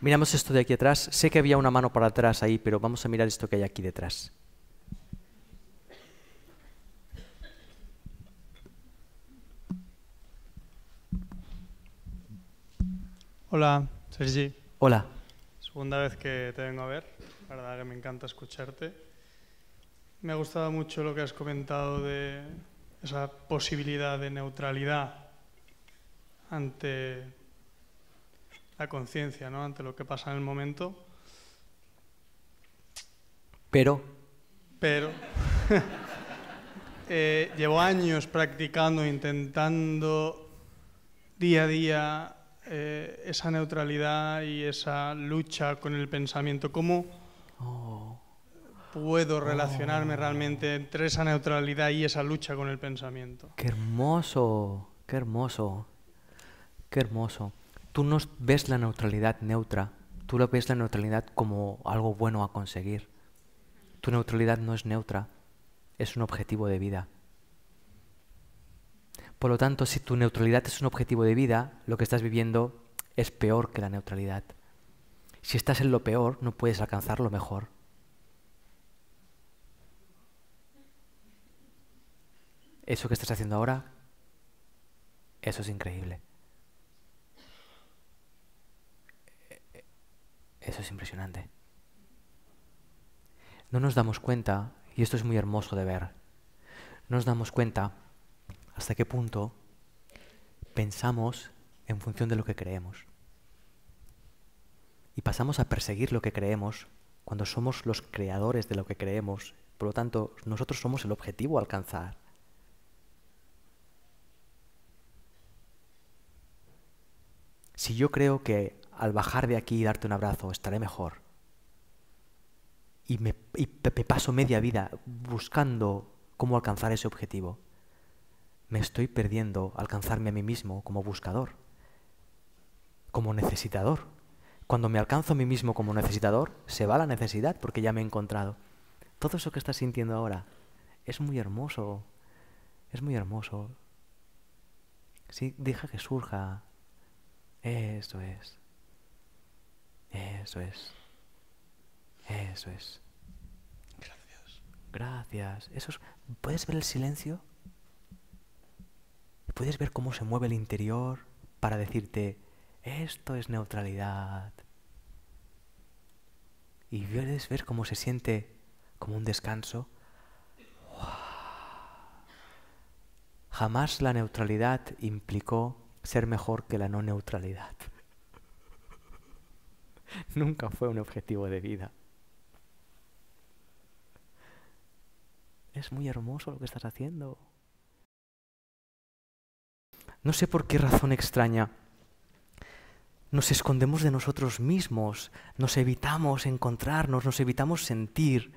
Miramos esto de aquí atrás. Sé que había una mano para atrás ahí, pero vamos a mirar esto que hay aquí detrás. Hola, Sergi. Hola. Segunda vez que te vengo a ver. La verdad que me encanta escucharte. Me ha gustado mucho lo que has comentado de esa posibilidad de neutralidad ante la conciencia, ante lo que pasa en el momento. Pero. Pero. Eh, llevo años practicando, intentando día a día eh, esa neutralidad y esa lucha con el pensamiento? ¿Cómo puedo oh. relacionarme realmente entre esa neutralidad y esa lucha con el pensamiento? Qué hermoso, qué hermoso, qué hermoso. Tú no ves la neutralidad neutra, tú la ves la neutralidad como algo bueno a conseguir. Tu neutralidad no es neutra, es un objetivo de vida. Por lo tanto, si tu neutralidad es un objetivo de vida, lo que estás viviendo es peor que la neutralidad. Si estás en lo peor, no puedes alcanzar lo mejor. Eso que estás haciendo ahora, eso es increíble. Eso es impresionante. No nos damos cuenta, y esto es muy hermoso de ver, no nos damos cuenta hasta qué punto pensamos en función de lo que creemos. Y pasamos a perseguir lo que creemos cuando somos los creadores de lo que creemos. Por lo tanto, nosotros somos el objetivo a alcanzar. Si yo creo que al bajar de aquí y darte un abrazo estaré mejor, y me, y paso media vida buscando cómo alcanzar ese objetivo, me estoy perdiendo alcanzarme a mí mismo como buscador, como necesitador. Cuando me alcanzo a mí mismo como necesitador, se va la necesidad porque ya me he encontrado. Todo eso que estás sintiendo ahora es muy hermoso, es muy hermoso. Sí, deja que surja. Eso es. Eso es. Eso es. Gracias. Gracias. Eso es. ¿Puedes ver el silencio? puedes ver cómo se mueve el interior para decirte, esto es neutralidad. Y puedes ver cómo se siente como un descanso. Jamás la neutralidad implicó ser mejor que la no neutralidad. Nunca fue un objetivo de vida. Es muy hermoso lo que estás haciendo. No sé por qué razón extraña. Nos escondemos de nosotros mismos, nos evitamos encontrarnos, nos evitamos sentir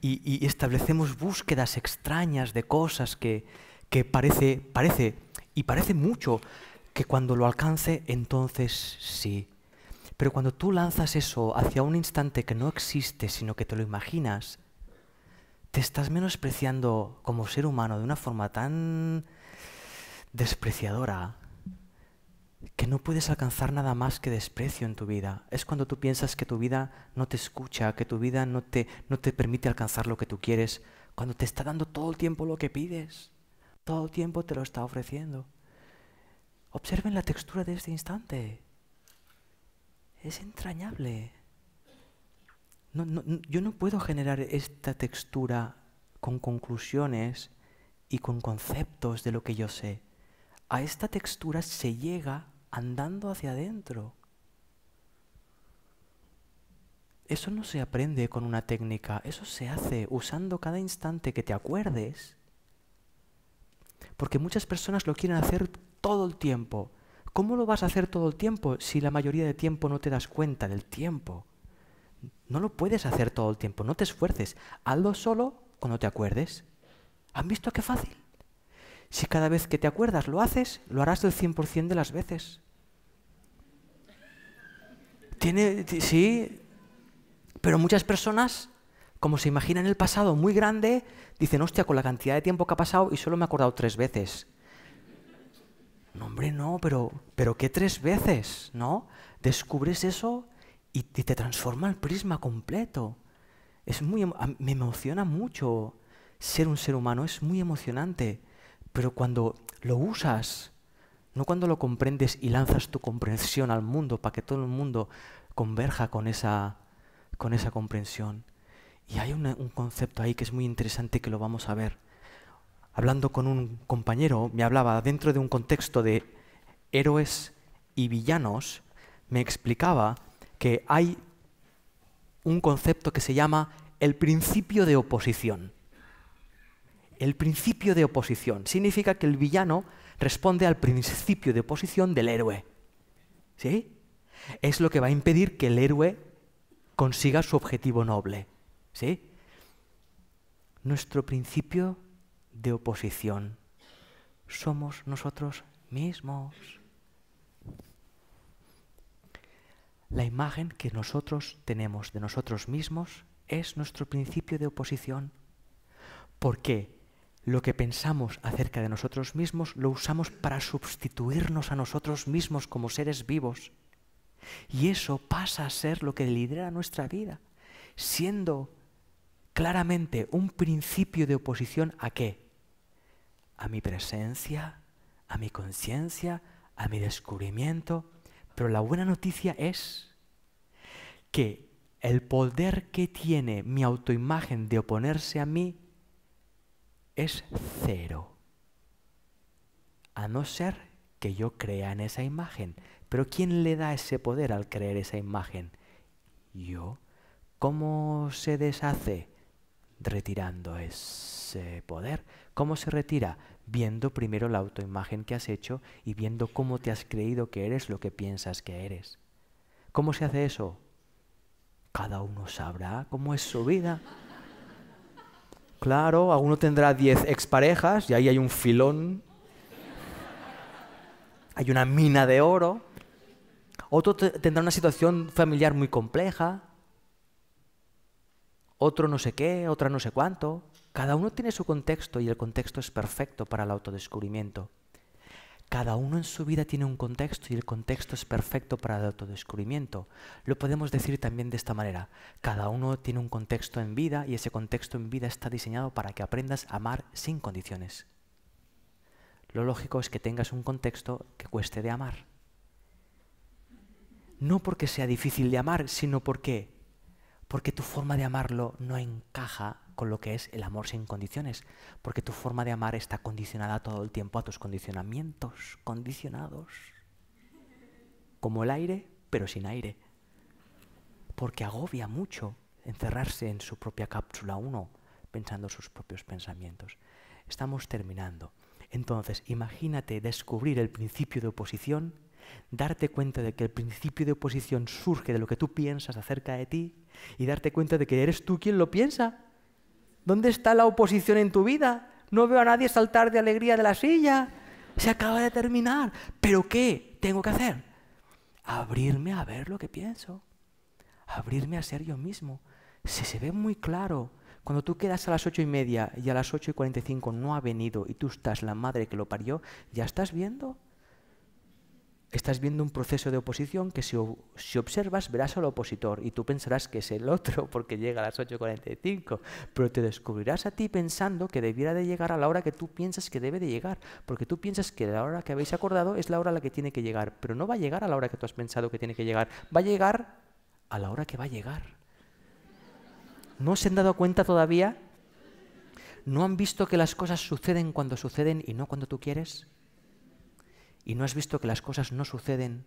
y, establecemos búsquedas extrañas de cosas que, que parece, parece, y parece mucho, que cuando lo alcance, entonces sí. Pero cuando tú lanzas eso hacia un instante que no existe, sino que te lo imaginas, te estás menospreciando como ser humano de una forma tan despreciadora, que no puedes alcanzar nada más que desprecio en tu vida. Es cuando tú piensas que tu vida no te escucha, que tu vida no te, no te permite alcanzar lo que tú quieres, cuando te está dando todo el tiempo lo que pides, todo el tiempo te lo está ofreciendo. Observen la textura de este instante. Es entrañable. yo no puedo generar esta textura con conclusiones y con conceptos de lo que yo sé a esta textura se llega andando hacia adentro. Eso no se aprende con una técnica, eso se hace usando cada instante que te acuerdes. Porque muchas personas lo quieren hacer todo el tiempo. ¿Cómo lo vas a hacer todo el tiempo si la mayoría de tiempo no te das cuenta del tiempo? No lo puedes hacer todo el tiempo, no te esfuerces. Hazlo solo cuando te acuerdes. ¿Han visto qué fácil? Si cada vez que te acuerdas lo haces, lo harás del 100% de las veces. Tiene, sí, pero muchas personas, como se imaginan el pasado muy grande, dicen, hostia, con la cantidad de tiempo que ha pasado y solo me he acordado tres veces. No, hombre, no, pero, pero ¿qué tres veces? ¿No? Descubres eso y, te transforma el prisma completo. Es muy, me emociona mucho ser un ser humano, es muy emocionante pero cuando lo usas, no cuando lo comprendes y lanzas tu comprensión al mundo para que todo el mundo converja con esa, con esa comprensión. Y hay un concepto ahí que es muy interesante que lo vamos a ver. Hablando con un compañero, me hablaba dentro de un contexto de héroes y villanos, me explicaba que hay un concepto que se llama el principio de oposición el principio de oposición. Significa que el villano responde al principio de oposición del héroe. ¿Sí? Es lo que va a impedir que el héroe consiga su objetivo noble. ¿Sí? Nuestro principio de oposición somos nosotros mismos. La imagen que nosotros tenemos de nosotros mismos es nuestro principio de oposición. ¿Por qué? lo que pensamos acerca de nosotros mismos lo usamos para sustituirnos a nosotros mismos como seres vivos. Y eso pasa a ser lo que lidera nuestra vida, siendo claramente un principio de oposición a qué? A mi presencia, a mi conciencia, a mi descubrimiento. Pero la buena noticia es que el poder que tiene mi autoimagen de oponerse a mí es cero. A no ser que yo crea en esa imagen. Pero ¿quién le da ese poder al creer esa imagen? Yo. ¿Cómo se deshace? Retirando ese poder. ¿Cómo se retira? Viendo primero la autoimagen que has hecho y viendo cómo te has creído que eres lo que piensas que eres. ¿Cómo se hace eso? Cada uno sabrá cómo es su vida. Claro, alguno tendrá 10 exparejas y ahí hay un filón. Hay una mina de oro. Otro tendrá una situación familiar muy compleja. Otro no sé qué, otra no sé cuánto. Cada uno tiene su contexto y el contexto es perfecto para el autodescubrimiento. Cada uno en su vida tiene un contexto y el contexto es perfecto para el autodescubrimiento. Lo podemos decir también de esta manera. Cada uno tiene un contexto en vida y ese contexto en vida está diseñado para que aprendas a amar sin condiciones. Lo lógico es que tengas un contexto que cueste de amar. No porque sea difícil de amar, sino porque, porque tu forma de amarlo no encaja con lo que es el amor sin condiciones, porque tu forma de amar está condicionada todo el tiempo a tus condicionamientos, condicionados, como el aire, pero sin aire, porque agobia mucho encerrarse en su propia cápsula uno, pensando sus propios pensamientos. Estamos terminando. Entonces, imagínate descubrir el principio de oposición, darte cuenta de que el principio de oposición surge de lo que tú piensas acerca de ti y darte cuenta de que eres tú quien lo piensa. ¿Dónde está la oposición en tu vida? No veo a nadie saltar de alegría de la silla. Se acaba de terminar. ¿Pero qué tengo que hacer? Abrirme a ver lo que pienso. Abrirme a ser yo mismo. Si se ve muy claro, cuando tú quedas a las ocho y media y a las ocho y cuarenta y cinco no ha venido y tú estás la madre que lo parió, ya estás viendo estás viendo un proceso de oposición que si, observas verás al opositor y tú pensarás que es el otro porque llega a las 8.45, pero te descubrirás a ti pensando que debiera de llegar a la hora que tú piensas que debe de llegar, porque tú piensas que la hora que habéis acordado es la hora a la que tiene que llegar, pero no va a llegar a la hora que tú has pensado que tiene que llegar, va a llegar a la hora que va a llegar. ¿No se han dado cuenta todavía? ¿No han visto que las cosas suceden cuando suceden y no cuando tú quieres? y no has visto que las cosas no suceden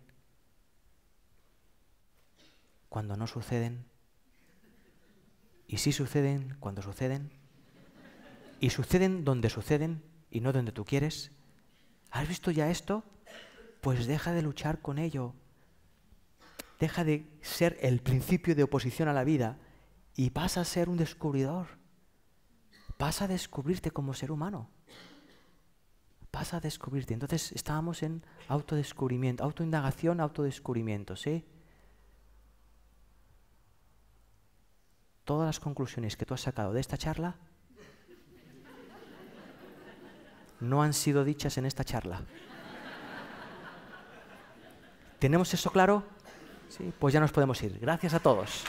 cuando no suceden y sí suceden cuando suceden y suceden donde suceden y no donde tú quieres. ¿Has visto ya esto? Pues deja de luchar con ello. Deja de ser el principio de oposición a la vida y pasa a ser un descubridor. Pasa a descubrirte como ser humano vas a descubrirte. Entonces estábamos en autodescubrimiento, autoindagación, autodescubrimiento, ¿sí? Todas las conclusiones que tú has sacado de esta charla no han sido dichas en esta charla. ¿Tenemos eso claro? Sí, pues ya nos podemos ir. Gracias a todos.